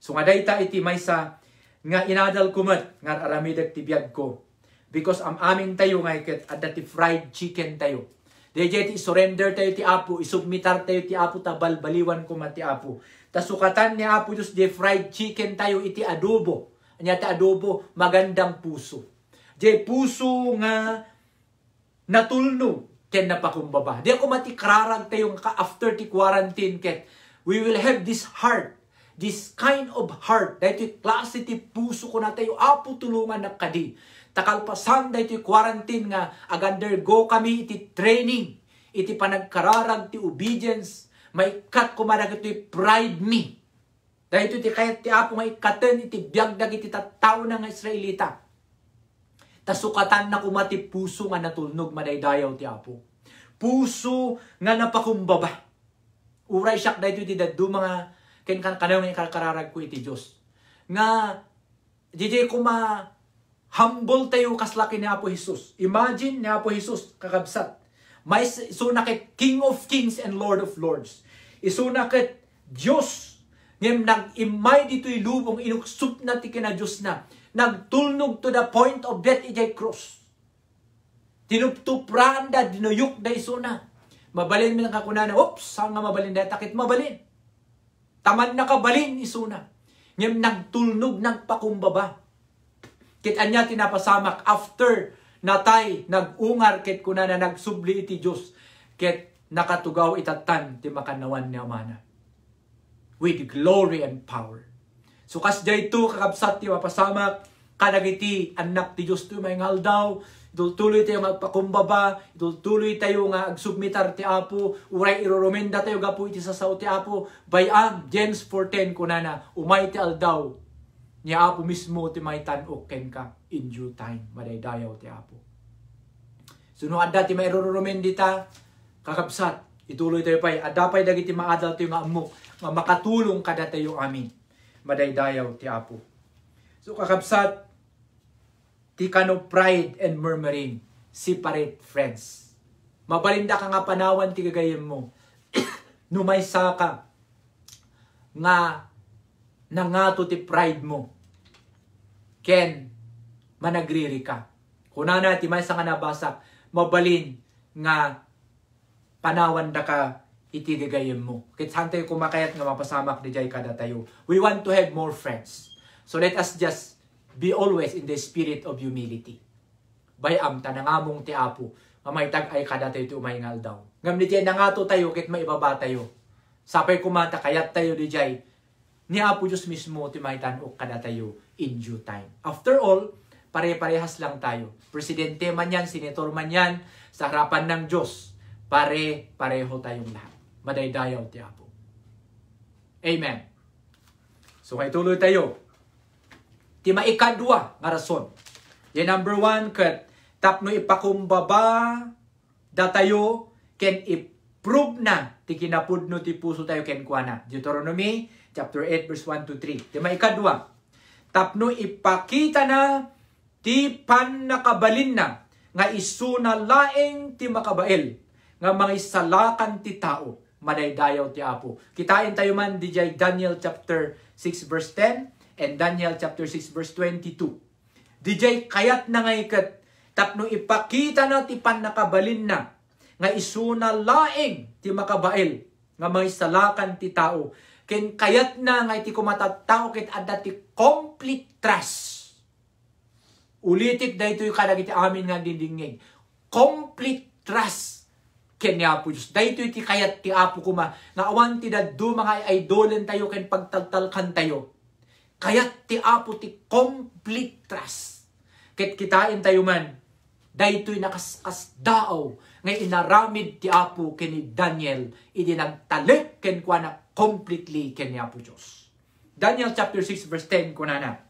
So nga dayta iti maysa nga inadal kumat nga aramidak ti biag ko because am amin tayo nga iket adda ti fried chicken tayo Dayjay ti surrender tayo ti Apo, isubmitar tayo ti Apo, tabalbaliwan ko man ti Apo. Tasukatan ni Apo Diyos, di fried chicken tayo iti adobo. Anya ti adobo, magandang puso. Di puso nga natulno ken napakumbaba. Di ako matikrarag tayo ka after ti quarantine ket. We will have this heart this kind of heart, dahil klase ti puso ko na tayo, apo tulungan na kadi. Takalpasan da iti quarantine nga ag-undergo kami iti training. Iti panagkararag ti obedience. May kat kumarag iti pride me. Dahil ito ti kayat ti apo nga ikaten iti biyagdag iti tattao na nga Israelita. Tasukatan na kumati puso nga natulnog madaydayaw ti apo. Puso nga napakumbaba. Uray siyak dahil iti dadu mga ken kan kanaw nga ikararag ko iti Diyos. Nga, DJ kuma Humble tayo kaslaki ni Apo Jesus. Imagine ni Apo Jesus kakabsat. May isunakit King of Kings and Lord of Lords. Isunakit Diyos. Ngayon nag-imay dito'y lubong inuksup na ti kina Diyos na. Nagtulnog to the point of death ijay cross. Tinuptupraan da, dinuyok da isuna. Mabalin mo kakuna na, oops, saan nga mabalin da? Takit mabalin. Taman na kabalin isuna. Ngayon nagtulnog, pakumbaba. Kit anya tinapasamak after natay nagungar ket kuna na nagsubli ti Dios ket nakatugaw itatan ti makanawan ni amana with glory and power. So kas dayto kakabsat ti mapasamak kadagiti anak ti Dios ti mayngal daw Dultuloy tayo nga agpakumbaba, dultuloy tayo nga agsubmitar ti Apo, uray iroromenda tayo gapu iti sasaw ti Apo, bayam, James 4.10 kunana, umay ti aldaw, ni Apo mismo ti may tanok ken ka in due time. Madaydayaw ti Apo. Suno adda ti may roromen dita kakapsat. Ituloy tayo pa'y. Adapay dagiti maadal tayo nga amo. Nga makatulong kada tayo amin. Madaydayaw ti Apo. So kakapsat, ti kano pride and murmuring. Separate friends. Mabalinda ka nga panawan ti gagayin mo. Numaysa ka nga nangato ti pride mo. Ken, managriri ka. Kuna na ti may sa nabasa, mabalin nga panawan da ka iti gagayem mo. Kit santay kumakayat nga mapasamak ni jay kada tayo. We want to have more friends. So let us just be always in the spirit of humility. Bayam tanangamong ti apo, mamaytag ay kada tayo ti umayngal daw. Ngam ni tiyan nangato tayo kit maibaba tayo. Sapay kumata kayat tayo di jay ni Apo Diyos mismo ti mahitanok kada tayo in due time. After all, pare-parehas lang tayo. Presidente man yan, senator man yan, sa harapan ng Diyos, pare-pareho tayong lahat. Madaydayaw ti Apo. Amen. So kay tuloy tayo. Ti maikadwa nga rason. Yan number one, kat tapno ipakumbaba datayo ken i prove na ti kinapudno ti puso tayo ken kuana. Deuteronomy chapter 8 verse 1 to 3. Di maikadwa. Tapno ipakita na ti pan na nga isuna laeng ti makabael nga mga isalakan ti tao manaydayaw ti Apo. Kitain tayo man di Daniel chapter 6 verse 10 and Daniel chapter 6 verse 22. Dijay kayat na nga kat tapno ipakita na ti pan na nga isuna laeng ti makabael nga mga isalakan ti tao Ken kayat na nga iti kumatattao ket adda ti complete trust. Ulitit da ito yung kadag iti amin nga didingig. Complete trust ken ni Apo Diyos. Da ito iti kayat ti Apo kuma. Nga Naawan ti daddo mga idolen tayo ken pagtaltalkan tayo. Kayat ti Apo ti complete trust. Ket kitain tayo man. Daytoy nakaskas daaw ngay inaramid ti Apo ken ni Daniel idi nagtalek ken kuanak completely kanya po Diyos. Daniel chapter 6 verse 10 kunana.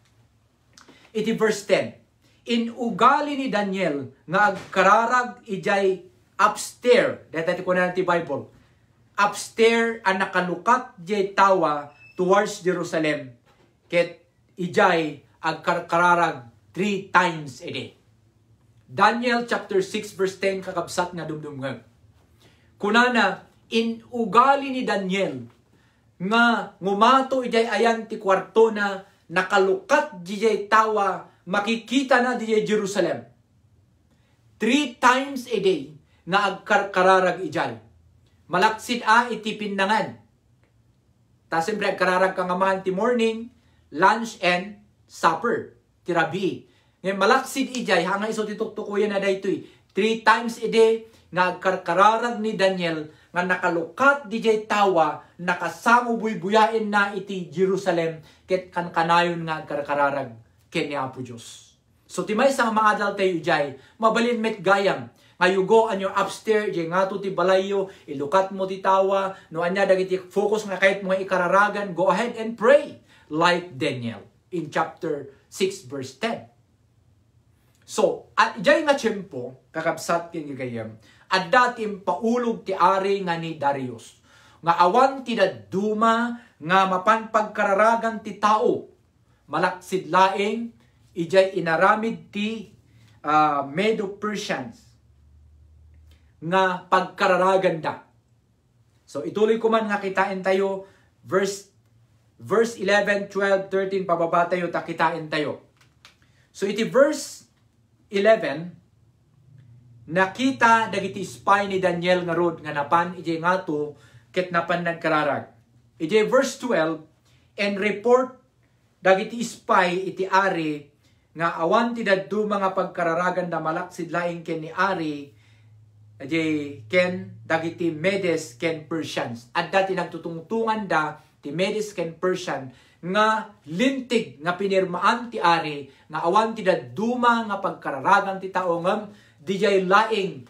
Iti verse 10. In ugali ni Daniel nga agkararag ijay upstairs. Datati ko na ti Bible. Upstairs ang nakalukat jay tawa towards Jerusalem. Ket ijay agkararag three times a day. Daniel chapter 6 verse 10 kakabsat nga dumdumgag. Kunana, in ugali ni Daniel, nga ngumato ijay ayan ti kwarto na nakalukat dijay tawa makikita na dijay Jerusalem. Three times a day na agkararag ijay. Malaksit a iti pinangan. Ta siyempre agkararag kang amahan ti morning, lunch and supper. Ti rabi. Ngayon malaksid ijay hanga iso tituktukuyan na daytoy. Three times a day nga agkararag ni Daniel nga nakalukat DJ tawa nakasamo buybuyain na iti Jerusalem ket kan kanayon nga agkarkararag ken ni Apo Dios. So timay sa mga adal tayo jay mabalin met gayam nga yugo anyo upstairs jay nga ti balayo ilukat mo ti tawa no anya dagiti focus nga kahit mga ikararagan go ahead and pray like Daniel in chapter 6 verse 10. So, at jay nga tiyempo, kakabsat kin gagayam, at datim paulog ti ari nga ni Darius. Nga awan ti duma nga mapanpagkararagan ti tao malaksid laeng ijay inaramid ti uh, ah, Medo-Persians nga pagkararagan da. So ituloy ko man nga kitain tayo verse verse 11, 12, 13 pababa tayo takitain tayo. So iti verse 11 nakita dagiti spy ni Daniel nga rod nga napan ijay ngato ket napan nagkararag. Ijay verse 12 and report dagiti spy iti ari nga awan ti daddu mga pagkararagan da malaksid laing ken ni ari ijay ken dagiti Medes ken Persians. Adda ti nagtutungtungan da ti Medes ken Persian nga lintig nga pinirmaan ti ari nga awan ti daddu nga pagkararagan ti taongem dijay laing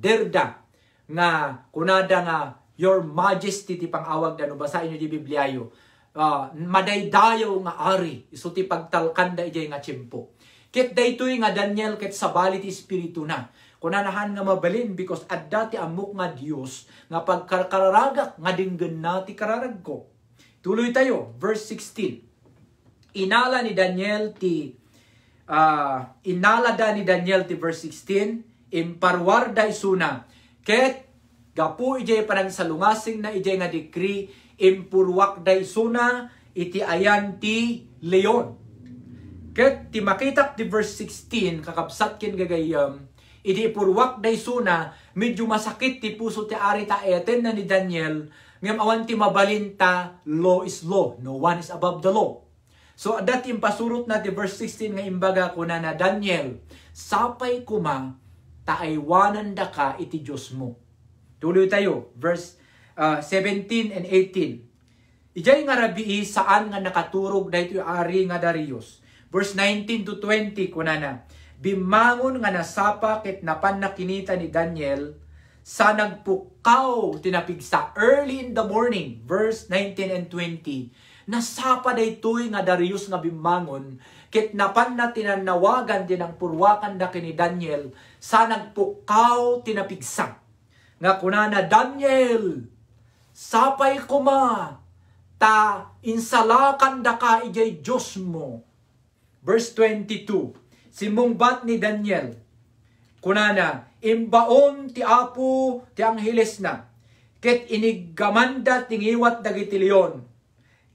derda nga kunada nga Your Majesty ti pangawag dano no basahin niyo di Bibliayo. Uh, ah, madaydayo nga ari isu ti pagtalkanda ijay nga tiempo. Ket daytoy nga Daniel ket sabali ti espiritu na. Kunanahan nga mabalin because adda ti amok nga Dios nga pagkararagak nga dinggen na ti kararag ko. Tuloy tayo verse 16. Inala ni Daniel ti uh, ah, inalada ni Daniel ti verse 16, imparwarda isuna, ket gapu ijay parang salungasing na ijay nga decree, impurwak da isuna, iti ayan ti leon. Ket ti makita ti verse 16, kakabsat kin gagayam, iti ipurwak da isuna, medyo masakit ti puso ti ari ta eten na ni Daniel, ngem awan ti mabalinta, law is law, no one is above the law. So dati pasurot na ti verse 16 nga imbaga ko na na Daniel, sapay kuma taaywanan da ka iti Diyos mo. Tuloy tayo, verse uh, ah, 17 and 18. Ijay nga rabii saan nga nakaturog na ito ari nga Darius. Verse 19 to 20 kunana, Bimangon nga nasapa ket napan nakinita ni Daniel sa nagpukaw tinapig sa early in the morning. Verse 19 and 20 Nasapa na ito'y nga Darius nga bimangon, kit napan na tinanawagan din ang purwakan na kini Daniel, sa nagpukaw tinapigsak. Nga kunana, Daniel, sapay kuma, ta insalakan da ka ijay Diyos mo. Verse 22, simungbat ni Daniel, kunana, imbaon ti apo ti anghilis na, ket iniggamanda tingiwat dagiti leon,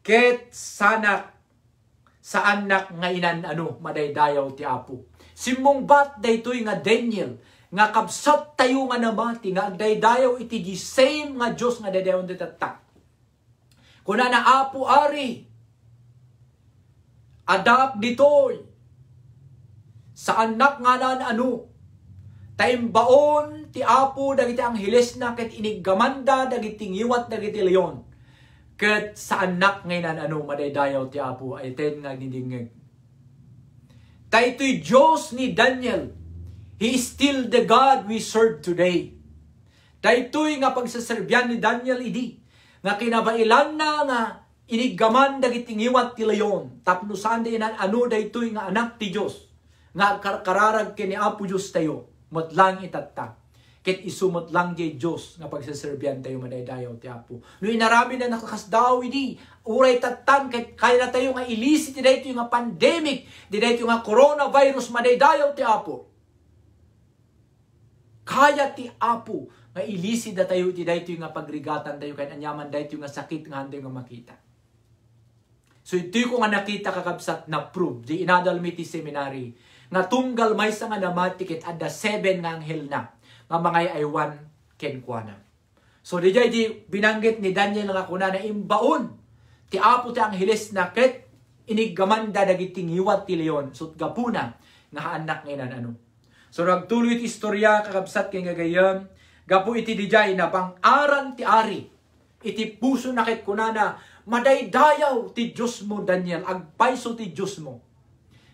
Ket sanak sa anak nga inan ano madaydayaw ti Apo. Simmong bat daytoy nga Daniel nga kabsat tayo nga nabati nga agdaydayaw iti di same nga Dios nga dadayaw ti tatak. Kuna na Apo ari adap ditoy sa anak nga nan ano taimbaon ti Apo dagiti angheles na ket iniggamanda dagiti ngiwat dagiti leon Ket sa anak ngayon ano madaydayaw ti Apo ay ten nga nidingeg. Ta ito'y Diyos ni Daniel. He is still the God we serve today. Ta ito'y nga pagsaserbyan ni Daniel idi nga kinabailan na nga inigaman dagiting iwat ti layon. tapno saan da inan ano daytoy nga anak ti Dios nga kararag kini Apo Dios tayo matlang itatta Ket isumot lang jay Dios nga pagseserbiyan tayo madaydayaw ti Apo. No inarami na nakakasdaw idi uray tatang ket kay tayo nga ilisi ti dayto nga pandemic, di dayto nga coronavirus madaydayaw ti Apo. Kaya ti Apo nga ilisi da tayo ti dayto nga pagrigatan tayo kay anyaman dayto nga sakit nga handay nga makita. So ito'y ko nga nakita kakabsat na proof di inadalmiti seminary nga tunggal may sa nga namatikit at the seven nga anghel na nga mga aywan ken kuana. So di di binanggit ni Daniel nga kuna na imbaon ti apo ti anghelis na ket inigamanda dagiti ngiwat ti leon sut gapuna nga anak nga ano. So nagtuloy ti istorya kakabsat kay gagayam gapu iti dijay na aran ti ari iti puso naket kunana madaydayaw ti Dios mo Daniel agpayso ti Dios mo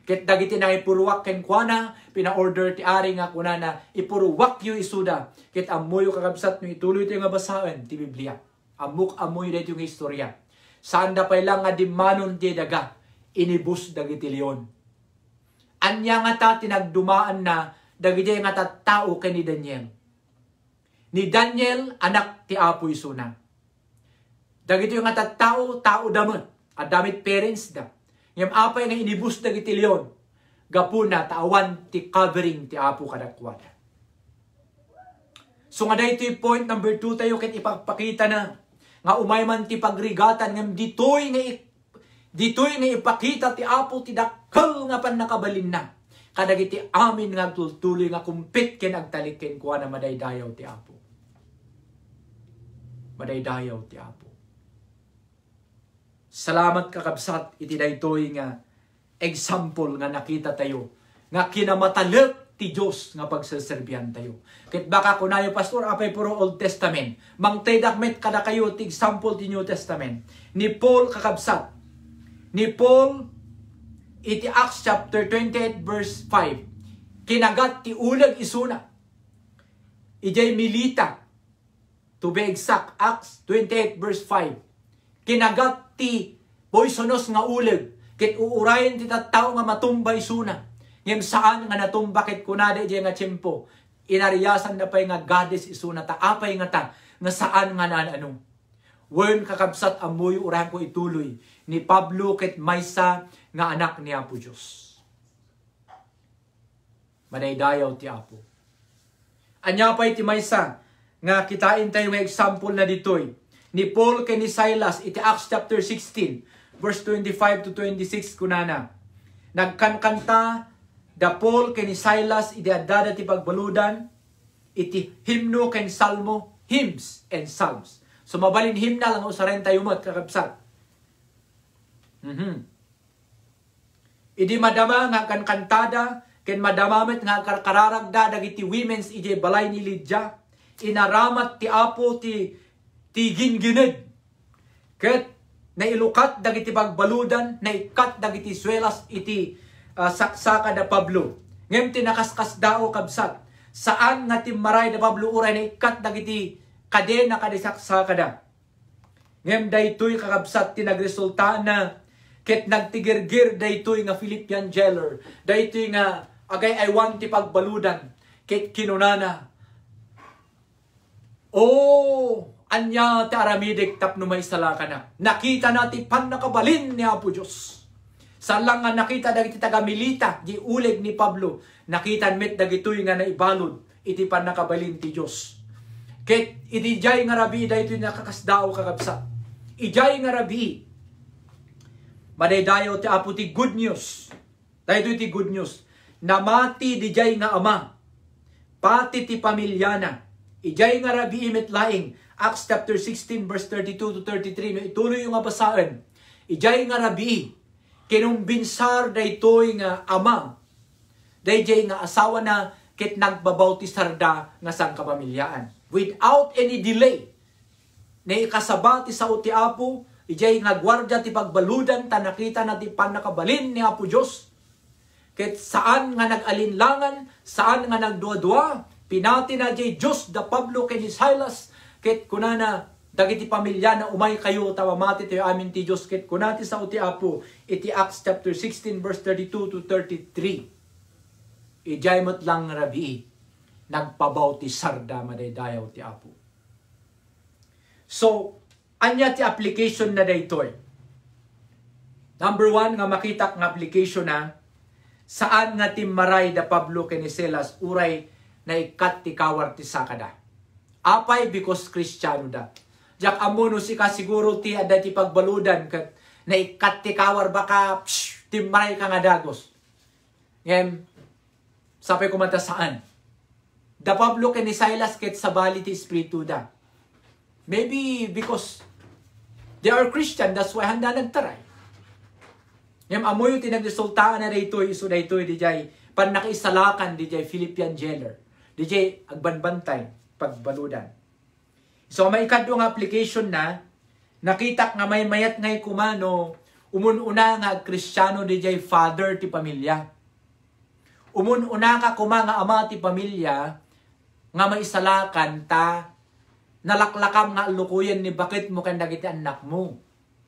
Ket dagiti na ipuruwak ken kuana, pinaorder ti ari nga kuna na ipuruwak yu isuda. Ket amuyo kakabsat no ituloy ti nga basaan ti Biblia. Amuk amuyo dito yung istorya. Saan da pay lang nga di manon ti daga, inibus dagiti leon. Anya nga ta tinagdumaan na dagiti nga tattao ken ni Daniel. Ni Daniel anak ti Apo Isuna. Dagiti nga tattao, tao, tao damit. Adamit parents da Ngam apay nga inibus na gitilyon. Gapuna taawan ti covering ti apo kadakwan. So nga dahito point number 2 tayo ken ipapakita na nga umay man ti pagrigatan ngam ditoy nga ditoy nga ipakita ti apo ti dakkel nga pannakabalin na kadagiti amin nga tultuloy nga kumpit ken agtalik ken kuha na madaydayaw ti apo madaydayaw ti apo Salamat kakabsat iti daytoy nga example nga nakita tayo nga kinamatalek ti Dios nga pagseserbihan tayo. Ket baka kunayo pastor apay puro Old Testament. Mangtedakmet kada kayo ti example ti New Testament ni Paul kakabsat. Ni Paul iti Acts chapter 28 verse 5. Kinagat ti ulag isuna. Ijay milita to be exact Acts 28 verse 5 kinagat ti poisonous nga uleg, kit uurayan ti tattao nga matumbay suna. Ngem saan nga natumba kit kunade di nga tiyempo, inariyasan na pa'y nga goddess isuna ta, apay nga ta, nga saan nga nananong. Wern kakabsat amoy urahan ko ituloy ni Pablo ket Maysa nga anak ni Apo Diyos. Manaydayaw ti Apo. Anya pa'y ti Maysa nga kitain tayo nga example na ditoy ni Paul kay ni Silas iti Acts chapter 16 verse 25 to 26 kunana. Nagkankanta da Paul kay ni Silas iti adada ti pagbaludan iti himno ken salmo hymns and psalms. So mabalin himna lang usaren tayo mat kakabsat. Mm-hmm. Idi madama nga kan kantada ken madamamet nga karkararagda dagiti women's ije balay ni Lydia inaramat ti apo ti tigin ginid. Ket, nailukat dagiti pagbaludan, na ikat dagiti swelas iti uh, ah, saksaka da Pablo. Ngem tinakaskas dao kabsat. Saan nga timmaray da Pablo uray na ikat dagiti kadena kadi saksaka da. Ngem daytoy kakabsat tinagresulta na ket nagtigirgir daytoy nga Philippian jailer, daytoy nga agay aywan ti pagbaludan ket kinunana. Oh, Anya ti aramidik no may salaka na. Nakita nati pan nakabalin ni Apo Diyos. Salang nga nakita dagiti taga milita di uleg ni Pablo. Nakita met dagitoy nga naibalod iti pan nakabalin ti Diyos. Ket iti jay nga rabi daytoy nakakasdao kakabsa. Ijay nga rabi. Madaydayo ti Apo ti good news. Daytoy ti good news. Namati di jay nga ama. Pati ti pamilyana. Ijay nga rabi imet laing Acts chapter 16 verse 32 to 33. no Ituloy yung apasaan. Ijay nga rabi, kinumbinsar da ito'y nga ama. Dayjay nga asawa na kit nagbabautisar da nga sang kapamilyaan. Without any delay, na ikasabati sa uti apo, ijay nga gwardya ti pagbaludan, ta nakita na ti panakabalin ni Apo Dios ket saan nga nagalinlangan saan nga nagduwa-duwa, pinati na jay Diyos da Pablo ken ni Silas, Ket kunana, dagiti pamilya na umay kayo tawamati tayo amin ti Diyos. Ket kunati sa uti apo, iti Acts chapter 16 verse 32 to 33. Ijay mo't lang rabi, nagpabaw ti sarda madaydayaw ti apo. So, anya ti application na daytoy. Number one, nga makita ng application na, saan nga ti maray da Pablo keniselas uray na ikat ti kawar ti sakada. Apay because Kristiyano da. Jak amuno si ka siguro ti ada ti pagbaludan kat na ikat ti kawar baka psh, ti maray ka nga dagos. Ngayon, sapay kumanta saan? Da Pablo ni Silas ket sa bali ti Espiritu da. Maybe because they are Christian, that's why handa nagtaray. Ngayon, amoy yung tinagresultaan na dito, iso dito, di jay, pan nakisalakan, di jay, Philippian jailer. Di jay, agbanbantay pagbaludan. So may kadong application na nakita nga may mayat ngay kumano umununa nga kristyano di jay father ti pamilya. Umununa ka kuma nga ama ti pamilya nga maisalakan ta nalaklakam nga lukuyan ni bakit mo kan dagiti anak mo.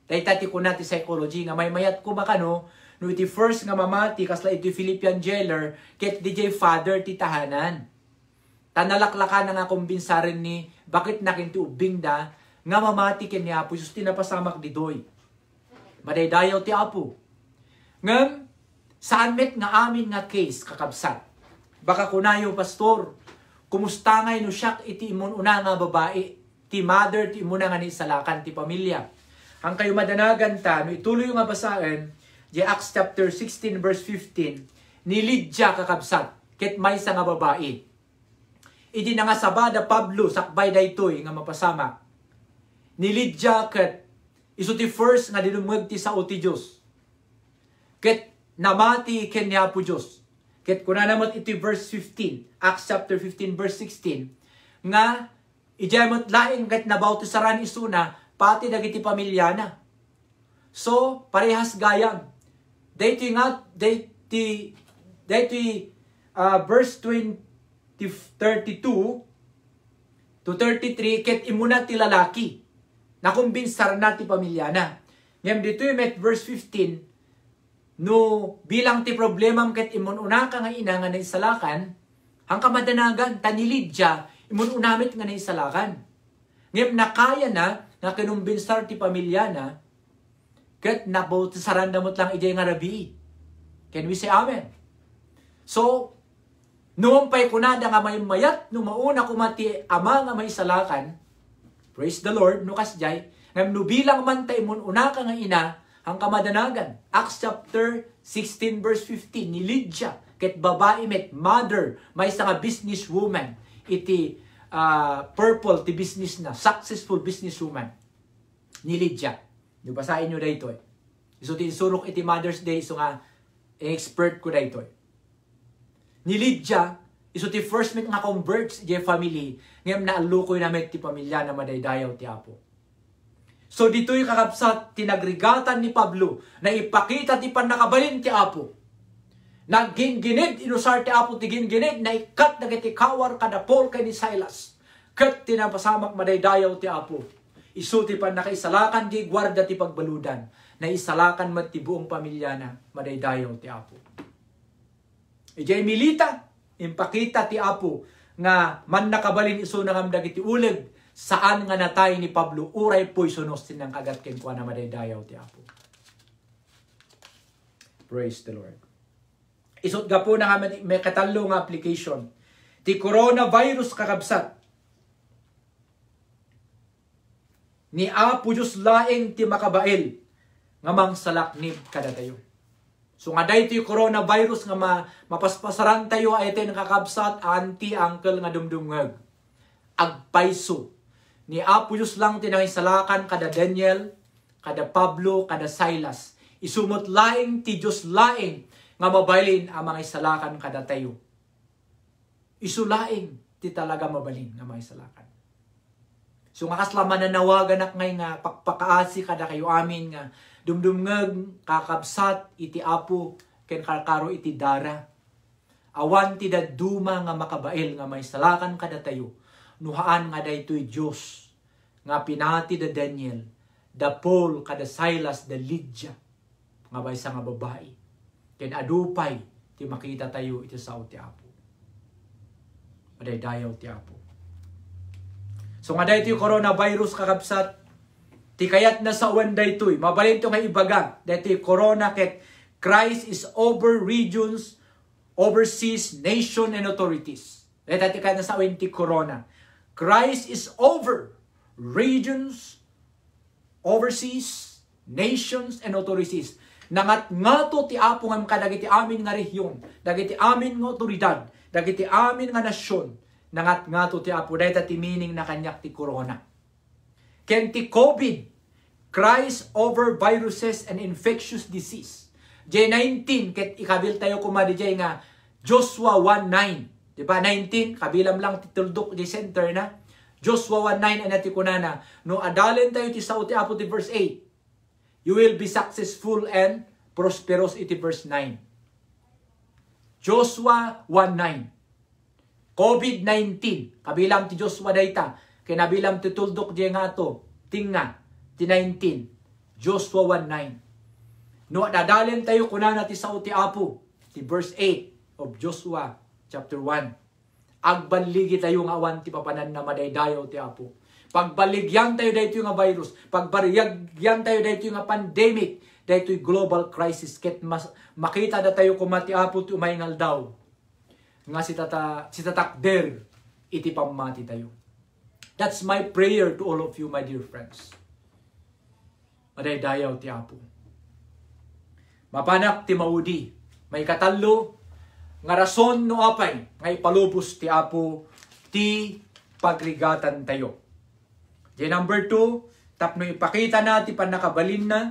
Dayta ti kuna ti psychology nga may mayat kuma no iti first nga mamati kasla iti Philippian jailer ket di jay father ti tahanan. Tanalaklaka na nga kumbinsarin ni bakit nakin ubing da nga mamati ken ni Apo Jesus tinapasamak doy. Madaydayo ti Apo. Ngem saan met nga amin nga case kakabsat. Baka kunayo pastor, kumusta ngay no siyak iti imon una nga babae, ti mother ti imuna nga ni salakan ti pamilya. Ang kayo madanagan ta, no ituloy nga basaan, di Acts chapter 16 verse 15, ni Lydia kakabsat, ket may nga babae. Idi nga sabada Pablo sakbay daytoy nga mapasama. Lydia ket isu ti first nga dinumag ti sao ti Dios. Ket namati ken niya po Dios. Ket kuna namat iti verse 15, Acts chapter 15 verse 16 nga idiyamot laing ket nabautisaran isuna pati dagiti pamilya na. So parehas gayam. Daytoy nga daytoy daytoy uh, verse 20 32 to 33, ket imuna ti lalaki, nakumbinsar na ti pamilya na. Ngayon dito yung met verse 15, no bilang ti problemam ket imununa ka nga ina nga naisalakan, ang kamadanagan, tanilid siya, imununamit nga naisalakan. Ngayon nakaya na, na kinumbinsar ti pamilya na, ket nabautisaran damot lang ide nga rabi. Can we say amen? So, Nuumpay pa'y kunada nga may mayat, mauna kumati ama nga may salakan. Praise the Lord, no kasjay. Ngam nubilang man tayo mun una ka nga ina, ang kamadanagan. Acts chapter 16 verse 15 ni Lydia, ket babae met mother, may isa nga businesswoman. Iti uh, purple ti business na, successful businesswoman. Ni Lydia. Nubasahin nyo dito eh. So, tinsurok iti Mother's Day, so nga, expert ko dito eh ni Lydia, iso ti first met nga converts di family, ngayam na alukoy met ti pamilya na madaydayaw ti Apo. So dito'y kakabsat tinagrigatan ni Pablo na ipakita ti panakabalin ti Apo. Nagginginid, inusar ti Apo ti ginginid, na ikat na kitikawar kada Paul kay ni Silas. Kat tinapasamak madaydayaw ti Apo. Iso ti pan nakaisalakan di gwarda ti pagbaludan na isalakan mat ti buong pamilya na madaydayaw ti Apo. Ijay milita, impakita ti Apo, nga man nakabalin iso na nga dagiti uleg, saan nga natay ni Pablo, uray po'y sunos tinang kagat ken kuha na madaydayaw ti Apo. Praise the Lord. Isot ga po na may katalo nga application. Ti coronavirus kakabsat. Ni Apo Diyos laeng ti makabail nga mangsalaknib kadatayo. So nga day ito coronavirus nga ma mapaspasaran tayo ay ito nakakabsat anti uncle nga dumdumgag. Agpaiso. Ni Apo Diyos lang tinangisalakan kada Daniel, kada Pablo, kada Silas. Isumot laing ti Diyos laing nga mabalin ang mga isalakan kada tayo. Isulaing ti talaga mabalin nga mga isalakan. So nga kaslaman na nawagan ngay nga pakpakaasi kada kayo amin nga Dumdumngag, kakabsat, iti apo, ken karkaro iti dara. Awan ti daduma nga makabail nga may salakan kada tayo. Nuhaan nga daytoy Diyos nga pinati da Daniel, da Paul kada Silas da Lydia nga baysa nga babae. Ken adupay ti makita tayo iti sao ti apo. Aday dayaw ti apo. So nga daytoy coronavirus kakabsat Tikayat na sa uwan day mabalin to nga ibaga, daytoy corona ket Christ is over regions, overseas, nation, and authorities. Daytoy kayat na sa uwan ti corona. Christ is over regions, overseas, nations, and authorities. Nangat ngato ti apo nga mga dagiti amin nga rehiyon, dagiti amin nga otoridad, dagiti amin nga nasyon, nangat ngato ti apo, dahil ti meaning na kanyak ti corona. Ken ti COVID, Christ over viruses and infectious disease. J19, ket ikabil tayo kumadi jay nga Joshua 1.9. Diba? 19, kabilam lang tituldok di center na. Joshua 1.9 ang natikunana. No adalen tayo ti sauti apo ti verse 8. You will be successful and prosperous iti verse 9. Joshua 1.9. COVID-19. Kabilam ti Joshua dayta. Kinabilam tituldok di nga to. Tinga 19, Joshua 1.9. No, dadalin tayo kuna natin sa uti apo, ti verse 8 of Joshua chapter 1. Agbaligi tayo nga awan ti papanan na madaydayo ti apo. Pagbaligyan tayo dahito yung virus, pagbaligyan tayo dahito yung pandemic, dahito yung global crisis, ket mas, makita da tayo kumati apo ti umayngal daw. Nga si, tata, si tatakder, iti pamati tayo. That's my prayer to all of you, my dear friends aday dayaw ti Apo. Mapanak ti maudi, may katallo, nga rason no apay, nga palubos ti Apo, ti pagrigatan tayo. Di number two, tapno ipakita na ti panakabalin na,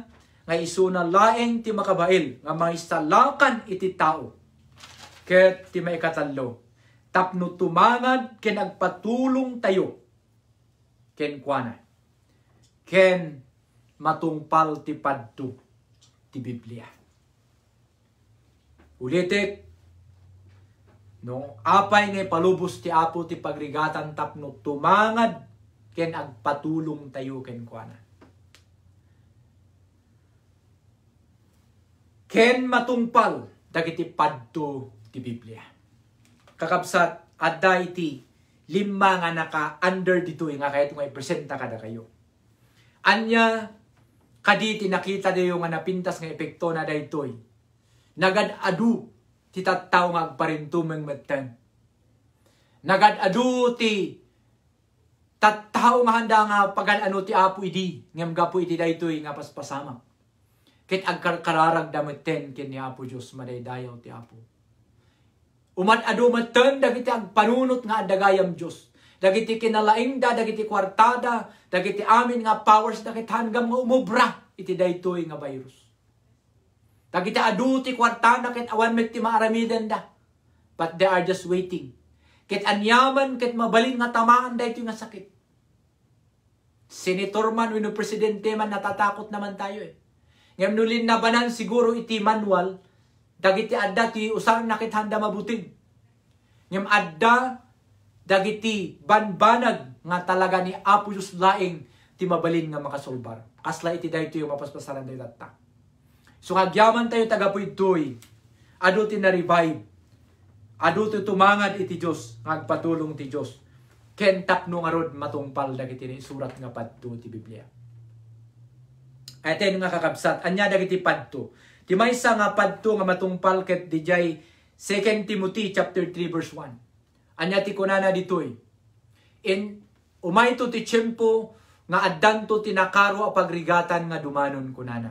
nga isuna laeng ti makabail, nga maistalakan iti tao. Ket ti may katallo, tapno tumangad ken agpatulong tayo, ken kuana, ken matungpal ti padto ti Biblia. Ulitit, no, apay ni palubos ti apo ti pagrigatan tapno tumangad ken agpatulong tayo ken kuana. Ken matungpal dagiti padto ti Biblia. Kakabsat adda iti lima nga naka under dito nga kaya nga ipresenta kada kayo. Anya Kaditi nakita dayo nga napintas nga epekto na daytoy. Nagad-adu ti tattaw nga agparintumeng metten. Nagad-adu ti tattaw nga handa nga pagan ti apo idi. ngem gapo iti daytoy nga paspasama. ket agkararag da metten ken ni Apo Dios madaydayaw ti Apo. Umad-adu metten dagiti agpanunot nga adagayam Dios dagiti kinalainda, dagiti kwartada, dagiti amin nga powers dagiti hanggam nga umubra iti daytoy nga virus. Dagiti aduti ti kwartada ket awan met ti maaramidan da. But they are just waiting. Ket anyaman ket mabalin nga tamaan daytoy nga sakit. Senator man wenno presidente man natatakot naman tayo eh. Ngem nulin na banan siguro iti manual dagiti adda ti usar nakit handa mabuting. Ngem adda dagiti banbanag nga talaga ni Apo Diyos laing ti mabalin nga makasulbar. Kasla iti dahito yung mapaspasaran tayo datta. So kagyaman tayo tagapoy tuy, adu ti na-revive, adu ti tumangad iti Diyos, ngagpatulong ti Diyos. Ken tapno nga rod matungpal dagiti ni surat nga padto ti Biblia. Eten ano nga kakabsat, anya dagiti padto. Ti maysa nga padto nga matungpal ket dijay 2 Timothy chapter 3 verse 1. Anya ti kunana ditoy. In umay to ti tiyempo nga addanto tinakaro a pagrigatan nga dumanon kunana.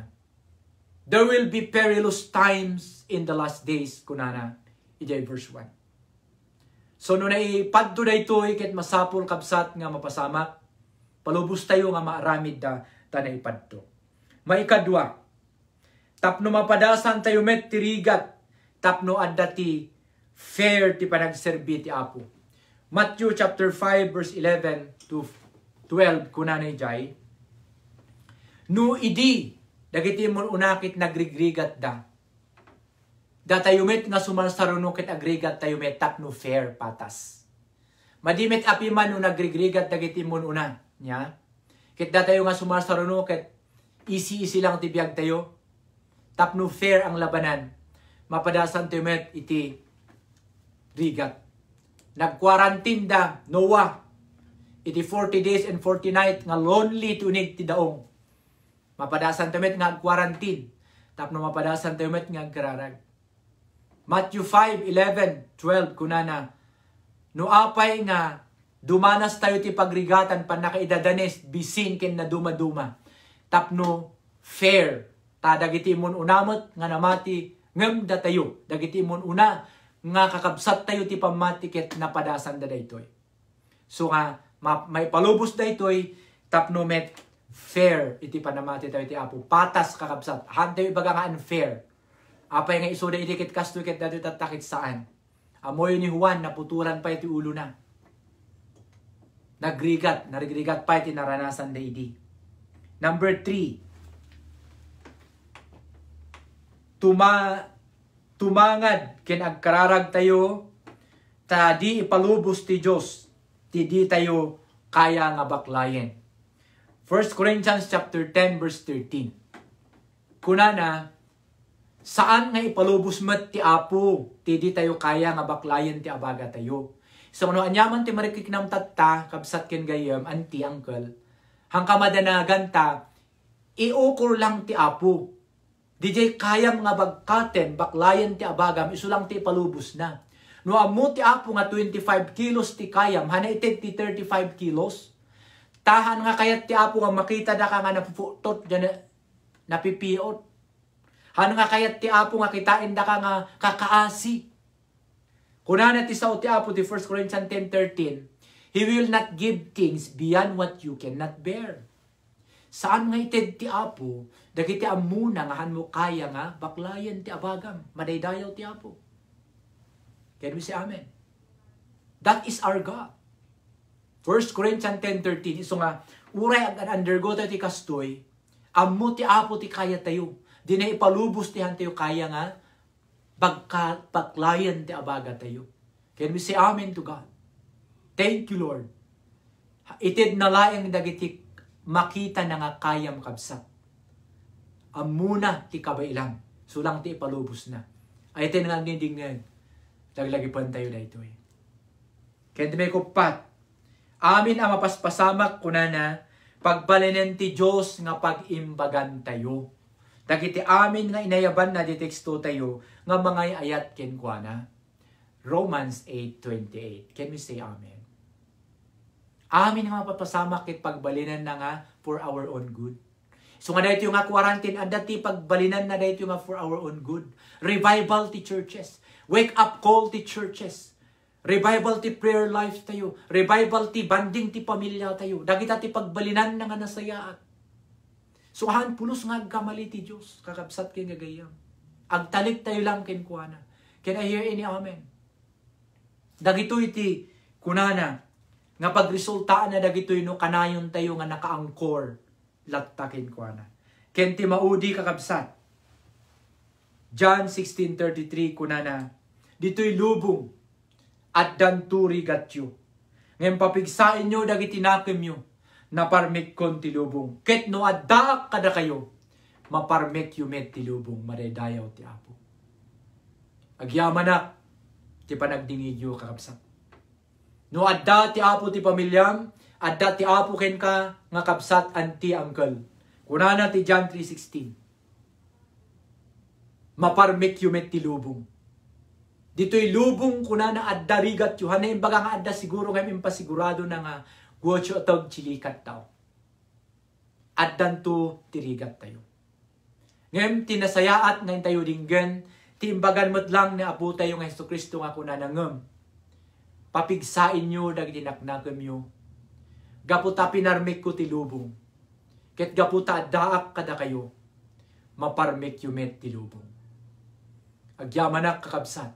There will be perilous times in the last days kunana. Ijay verse 1. So no nay padto daytoy ket masapol kapsat nga mapasama palubos tayo nga maaramid da tanay padto. Maikadwa tapno mapadasan tayo met tirigat tapno addati fair ti panagserbi ti Apo. Matthew chapter 5 verse 11 to 12 kunanay jay. No idi dagiti mun unakit nagrigrigat da. Datayumet nga sumalsaruno ket agrigat tayumet tapno fair patas. Madimit api man no nagrigrigat dagiti mun una nya. Ket datayo nga sumalsaruno ket isi-isi lang tibiyag tayo. Tapno fair ang labanan. Mapadasan tayumet iti bigat. Nag-quarantine da Noah. Iti 40 days and 40 night nga lonely tunig ti daong. Mapadasan met nga quarantine. Tapno mapadasan met nga gararag. Matthew 5, 11, 12, kunana. No apay nga dumanas tayo ti pagrigatan pan nakaidadanes bisin ken na dumaduma. Tapno fair. Ta dagiti mun unamot nga namati ngem datayo. Dagiti mun una nga kakabsat tayo ti pamatiket na padasan da daytoy. So nga, ma, may palubos daytoy, tapno met fair iti panamati tayo iti apo. Patas kakabsat. Han ibaga nga unfair. Apay nga isuda idikit kasto ket dati tatakit saan. Amoy ni Juan, naputuran pa iti ulo na. Nagrigat, narigrigat pa iti naranasan da idi. Number three, tuma tumangad kinagkararag tayo ta di ipalubos ti Dios ti di tayo kaya nga baklayen 1 Corinthians chapter 10 verse 13 kunana saan nga ipalubos met ti apo ti di tayo kaya nga baklayen ti abaga tayo so no anyaman ti marikiknam tatta kabsat ken gayem anti uncle hangka madanagan ta iukor lang ti apo DJ kayam nga bagkaten, baklayan ti abagam, lang ti palubos na. No amu ti apo nga 25 kilos ti kayam, hana ited ti 35 kilos. Tahan nga kayat ti apo nga makita da ka nga napuputot, dyan, napipiot. Hana nga kayat ti apo nga kitain da ka nga kakaasi. Kunana ti sao ti apo ti 1 Corinthians 10.13, He will not give things beyond what you cannot bear. Saan nga ited ti Apo, dagiti amuna nga hanmo kaya nga baklayan ti abagam, manaydayaw ti Apo. Can we say Amen? That is our God. 1 Corinthians 10.13, iso nga, uray ang undergo tayo ti kastoy, ammo ti Apo ti kaya tayo, di na ipalubos ti tayo kaya nga, bagka, baklayan ti abaga tayo. Can we say Amen to God? Thank you, Lord. Itid na laeng dagiti makita na nga kayam kabsat. Amuna ti kabailan. Sulang ti ipalubos na. Ay ito nga ninding ngayon. Laglagipan tayo na ito eh. Kaya may kupat. Amin ang mapaspasamak kuna na pagbalinan ti Diyos nga pag-imbagan tayo. Dagiti amin nga inayaban na diteksto tayo nga mga ayat kenkwana. Romans 8.28. Can we say amen? amin nga mapapasama kay pagbalinan na nga for our own good. So nga dahito yung nga quarantine, and dati pagbalinan na dahito yung nga for our own good. Revival ti churches. Wake up call ti churches. Revival ti prayer life tayo. Revival ti banding ti pamilya tayo. Dagita ti pagbalinan na nga nasayaat. So han pulos nga kamali ti Diyos. Kakabsat kay gagayam. Agtalit tayo lang kuana. Can I hear any amen? Dagito iti kunana nga pagresulta na dagitoy no kanayon tayo nga nakaangkor lagtakin ko na. Kenti maudi kakabsat. John 16.33 kuna na Dito'y lubong at danturi gatyo. Ngayon papigsain nyo dagiti nakim nyo na parmek kon ti lubong. Ket no addaak kada kayo, maparmik yu met ti lubong, maredayaw ti apo. Agyaman na, ti panagdingig yu kakabsat. No adda ti apo ti pamilyam, adda ti apo ken ka nga kapsat anti uncle. Kunana ti John 3.16. Maparmek yumet ti lubong. Dito'y lubong kunana adda rigat yu. Hanay baga nga adda siguro ngayon impasigurado na nga guwacho atog chilikat tao. Addan to tirigat tayo. Ngayon tinasayaat ngayon tayo dinggan, timbagan mo't lang na apo tayo ng Heso Kristo nga kunana ngam papigsain nyo dagiti naknakem yo. Gaputa pinarmek ko ti lubong. Ket gaputa daak kada kayo. Maparmek yo met ti lubong. Agyamanak kakabsat.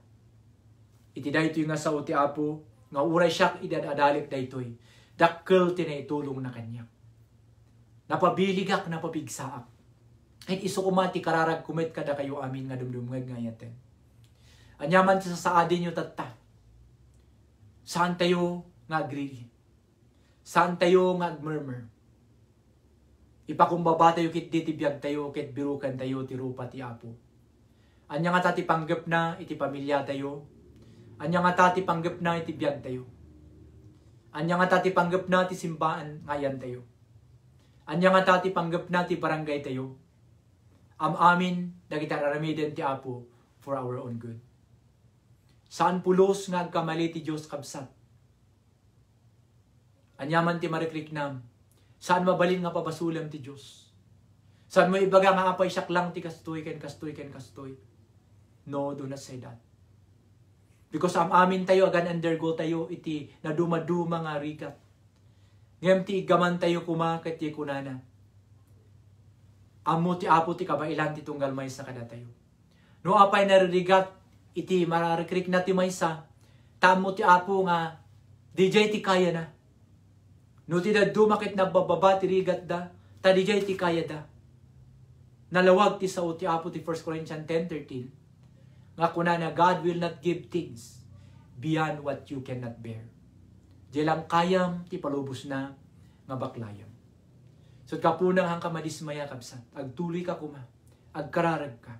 Iti daytoy nga sao ti Apo, nga uray siyak idadadalik daytoy. Dakkel tinaitulong na kanya. Napabiligak napapigsaak. At iso kumati kararag kumit kada kayo amin nga dumdumgag nga Anyaman sa saadin yung tatta Saan tayo nga greedy? Saan tayo nga murmur? Ipakumbaba tayo kit ditibiyag tayo, kit birukan tayo, tirupa ti apo. Anya nga tati panggap na, iti pamilya tayo. Anya nga tati panggap na, iti biyag tayo. Anya nga tati panggap na, iti simbaan ngayan tayo. Anya nga tati panggap na, iti barangay tayo. Am amin, dagiti aramiden ti apo for our own good. Saan pulos nga agkamali ti Diyos kabsat? Anyaman ti marikliknam, saan mabalin nga pabasulam ti Diyos? Saan mo ibaga nga apay saklang ti kastoy ken kastoy ken kastoy? No, do not say that. Because am amin tayo, agan undergo tayo, iti naduma-duma nga rikat. Ngayon ti igaman tayo kumakit ti kunana. Amo ti apo ti kabailan ti tunggal may sa kada tayo. No apay naririgat iti mararekrik na ti maysa, tamo ti apo nga, DJ ti kaya na. No ti dumakit na bababa ti rigat da, ta DJ ti kaya da. Nalawag ti sao ti apo ti 1 Corinthians 10.13, nga kuna na God will not give things beyond what you cannot bear. Di lang kayam ti palubos na nga baklayam. So kapunang hang kamadismaya kabsat, agtuloy ka kuma, agkararag ka.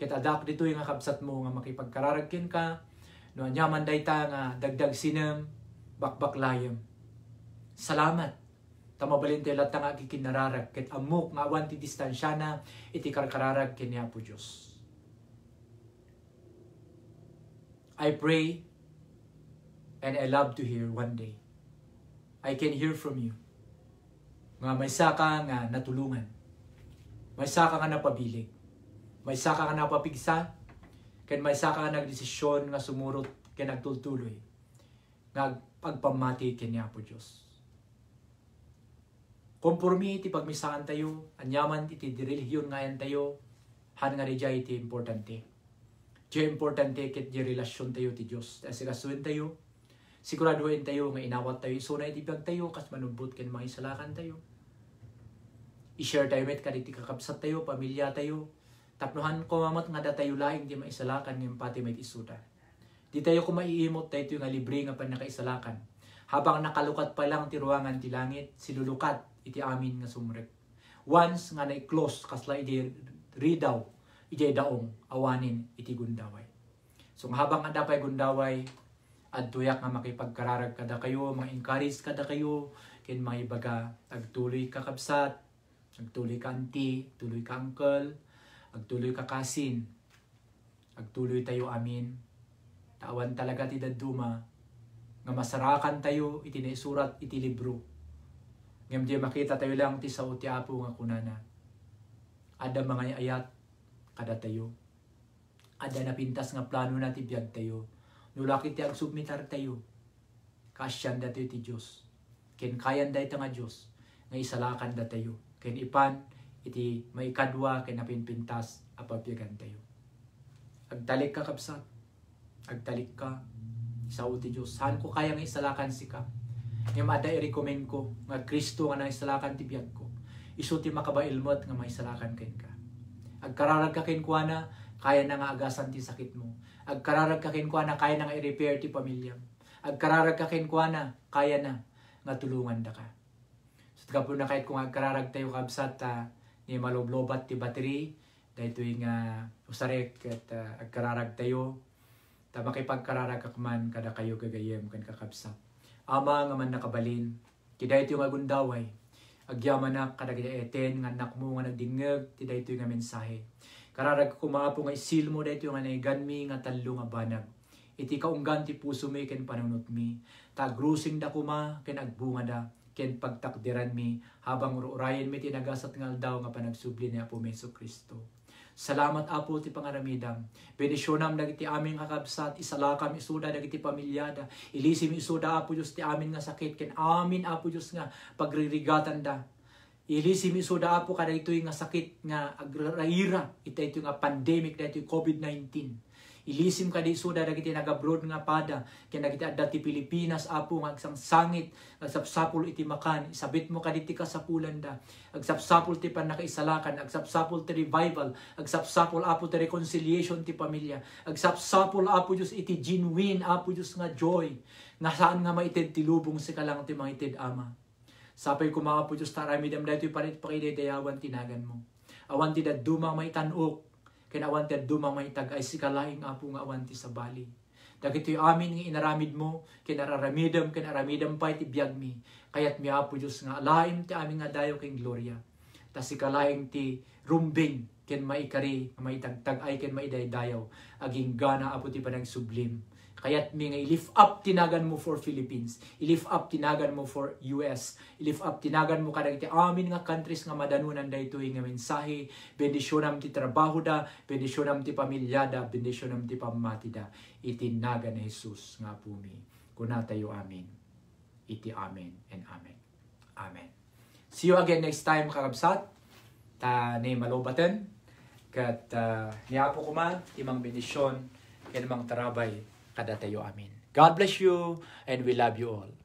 Ket adapt ditoy nga kapsat mo nga makipagkararagkin ka, no anyaman dayta nga dagdag sinem bakbak bakbaklayem. Salamat. Tamabalin tayo lahat nga kikinararag ket amok nga awan ti distansya na iti karkararag ken Apo Dios. I pray and I love to hear one day. I can hear from you. Nga may saka nga natulungan. May saka nga napabilig may saka ka napapigsa, ken may saka ka nagdesisyon nga sumurot ken nagtultuloy. Nga pagpamati ken ni Apo Dios. Kompormi iti pagmisahan tayo, anyaman iti direlihiyon nga yan tayo, han nga reja iti importante. Diyo importante ket di relasyon tayo ti Dios. As kasuin tayo, siguraduhin tayo nga inawat tayo, so isuna iti biyag tayo, kas manubot ken mga isalakan tayo. I-share tayo met kaditi kakabsat tayo, pamilya tayo, Taplohan ko mamat nga datayo laing di maisalakan ng pati may isuda. Di tayo ko maiimot tayo nga libre nga panakaisalakan. Habang nakalukat pa lang ti ruangan ti langit, silulukat iti amin nga sumrek. Once nga na-close kasla iti ridaw, iti daong awanin iti gundaway. So habang nga dapay gundaway, at tuyak nga makipagkararag kada kayo, mga encourage kada kayo, kin mga ibaga, tagtuloy ka kapsat, nagtuloy ka auntie, tuloy ka uncle, Agtuloy kakasin. Agtuloy tayo amin. Tawan talaga ti daduma. Nga masarakan tayo iti naisurat iti libro. Ngam di makita tayo lang ti sao ti apo nga kunana. Ada mga ayat kada tayo. Ada pintas nga plano na ti biyag tayo. Nulaki ti agsubmitar tayo. Kasyan dati ti Diyos. Ken kayan da nga Diyos. Nga isalakan da tayo. Ken ipan iti may kadwa kay napinpintas apapyagan tayo. Agtalik ka kapsat, agtalik ka, isaw ti Diyos. Saan ko kayang isalakan si ka? Nga mata i-recommend ko, nga Kristo nga nang isalakan ti biyag ko. Iso ti makabailmat nga may isalakan kain ka. Agkararag ka kain kuana, kaya na nga agasan ti sakit mo. Agkararag ka kain kuana, kaya na nga i-repair ti pamilya Agkararag ka kain kuana, kaya na nga tulungan da ka. So, tagapun na kahit kung agkararag tayo kabsat, uh, ni maloblobat ti battery dahito yung uh, usarek at uh, agkararag tayo ta makipagkararag akman kada kayo gagayem kan kakabsat ama nga man nakabalin ti dahito yung agundaway agyaman na kada eten nga anak mo nga nagdingeg ti dahito yung mensahe kararag kumapo nga isil mo dahito yung naiganmi nga talo nga banag iti kaunggan ti puso mi ken panunot mi ta tagrusing da kuma ken agbunga da ken pagtakdiran mi habang uruurayan mi tinagasat nga aldaw nga panagsubli ni Apo Meso Kristo. Salamat apo ti pangaramidam. Benisyonam dagiti aming kakabsat, isalakam isuda dagiti pamilyada. Ilisim isuda apo Diyos ti amin nga sakit, ken amin apo Diyos nga pagririgatan da. Ilisim isuda apo kada ito'y nga sakit nga agraira, ita ito nga pandemic, da COVID-19 Ilisim kadi suda dagiti nag-abroad nga pada, kaya dagiti adda ti Pilipinas apo nga agsang sangit, agsapsapol iti makan, isabit mo kadi ti kasapulan da, Agsapsapul ti panakaisalakan, Agsapsapul ti revival, Agsapsapul apo ti reconciliation ti pamilya, Agsapsapul apo Diyos iti genuine apo Diyos nga joy, nga saan nga maited ti lubong si kalang ti maited ama. Sapay ko mga po Diyos, taramidam dahito yung parit pakidayawan tinagan mo. Awan ti dadumang may tanok, Kinawanted dumamay tagay si kalaing apo nga awanti sa bali. Dagito'y amin nga inaramid mo, kinararamidam, kinaramidam pa iti biyag mi. Kaya't mi apo Diyos nga alaim ti amin nga dayo king gloria. Ta si kalaing ti rumbing, ken maikari, maitagtag ay ken maidaydayaw, aging gana apo ti panang sublim Kaya't may nga lift up tinagan mo for Philippines. I-lift up tinagan mo for US. I-lift up tinagan mo kadagiti amin nga countries nga madanunan daytoy nga mensahe. Bendisyonam ti trabaho da, bendisyonam ti pamilya da, bendisyonam ti pamati da. Itinagan ni Jesus nga bumi. Kunatayo amin. Iti amen and amen. Amen. See you again next time karabsat. Ta ni malobatan. Kat uh, ah, niyapo ko man, imang bendisyon, kaya namang tarabay kadatayuamin. God bless you and we love you all.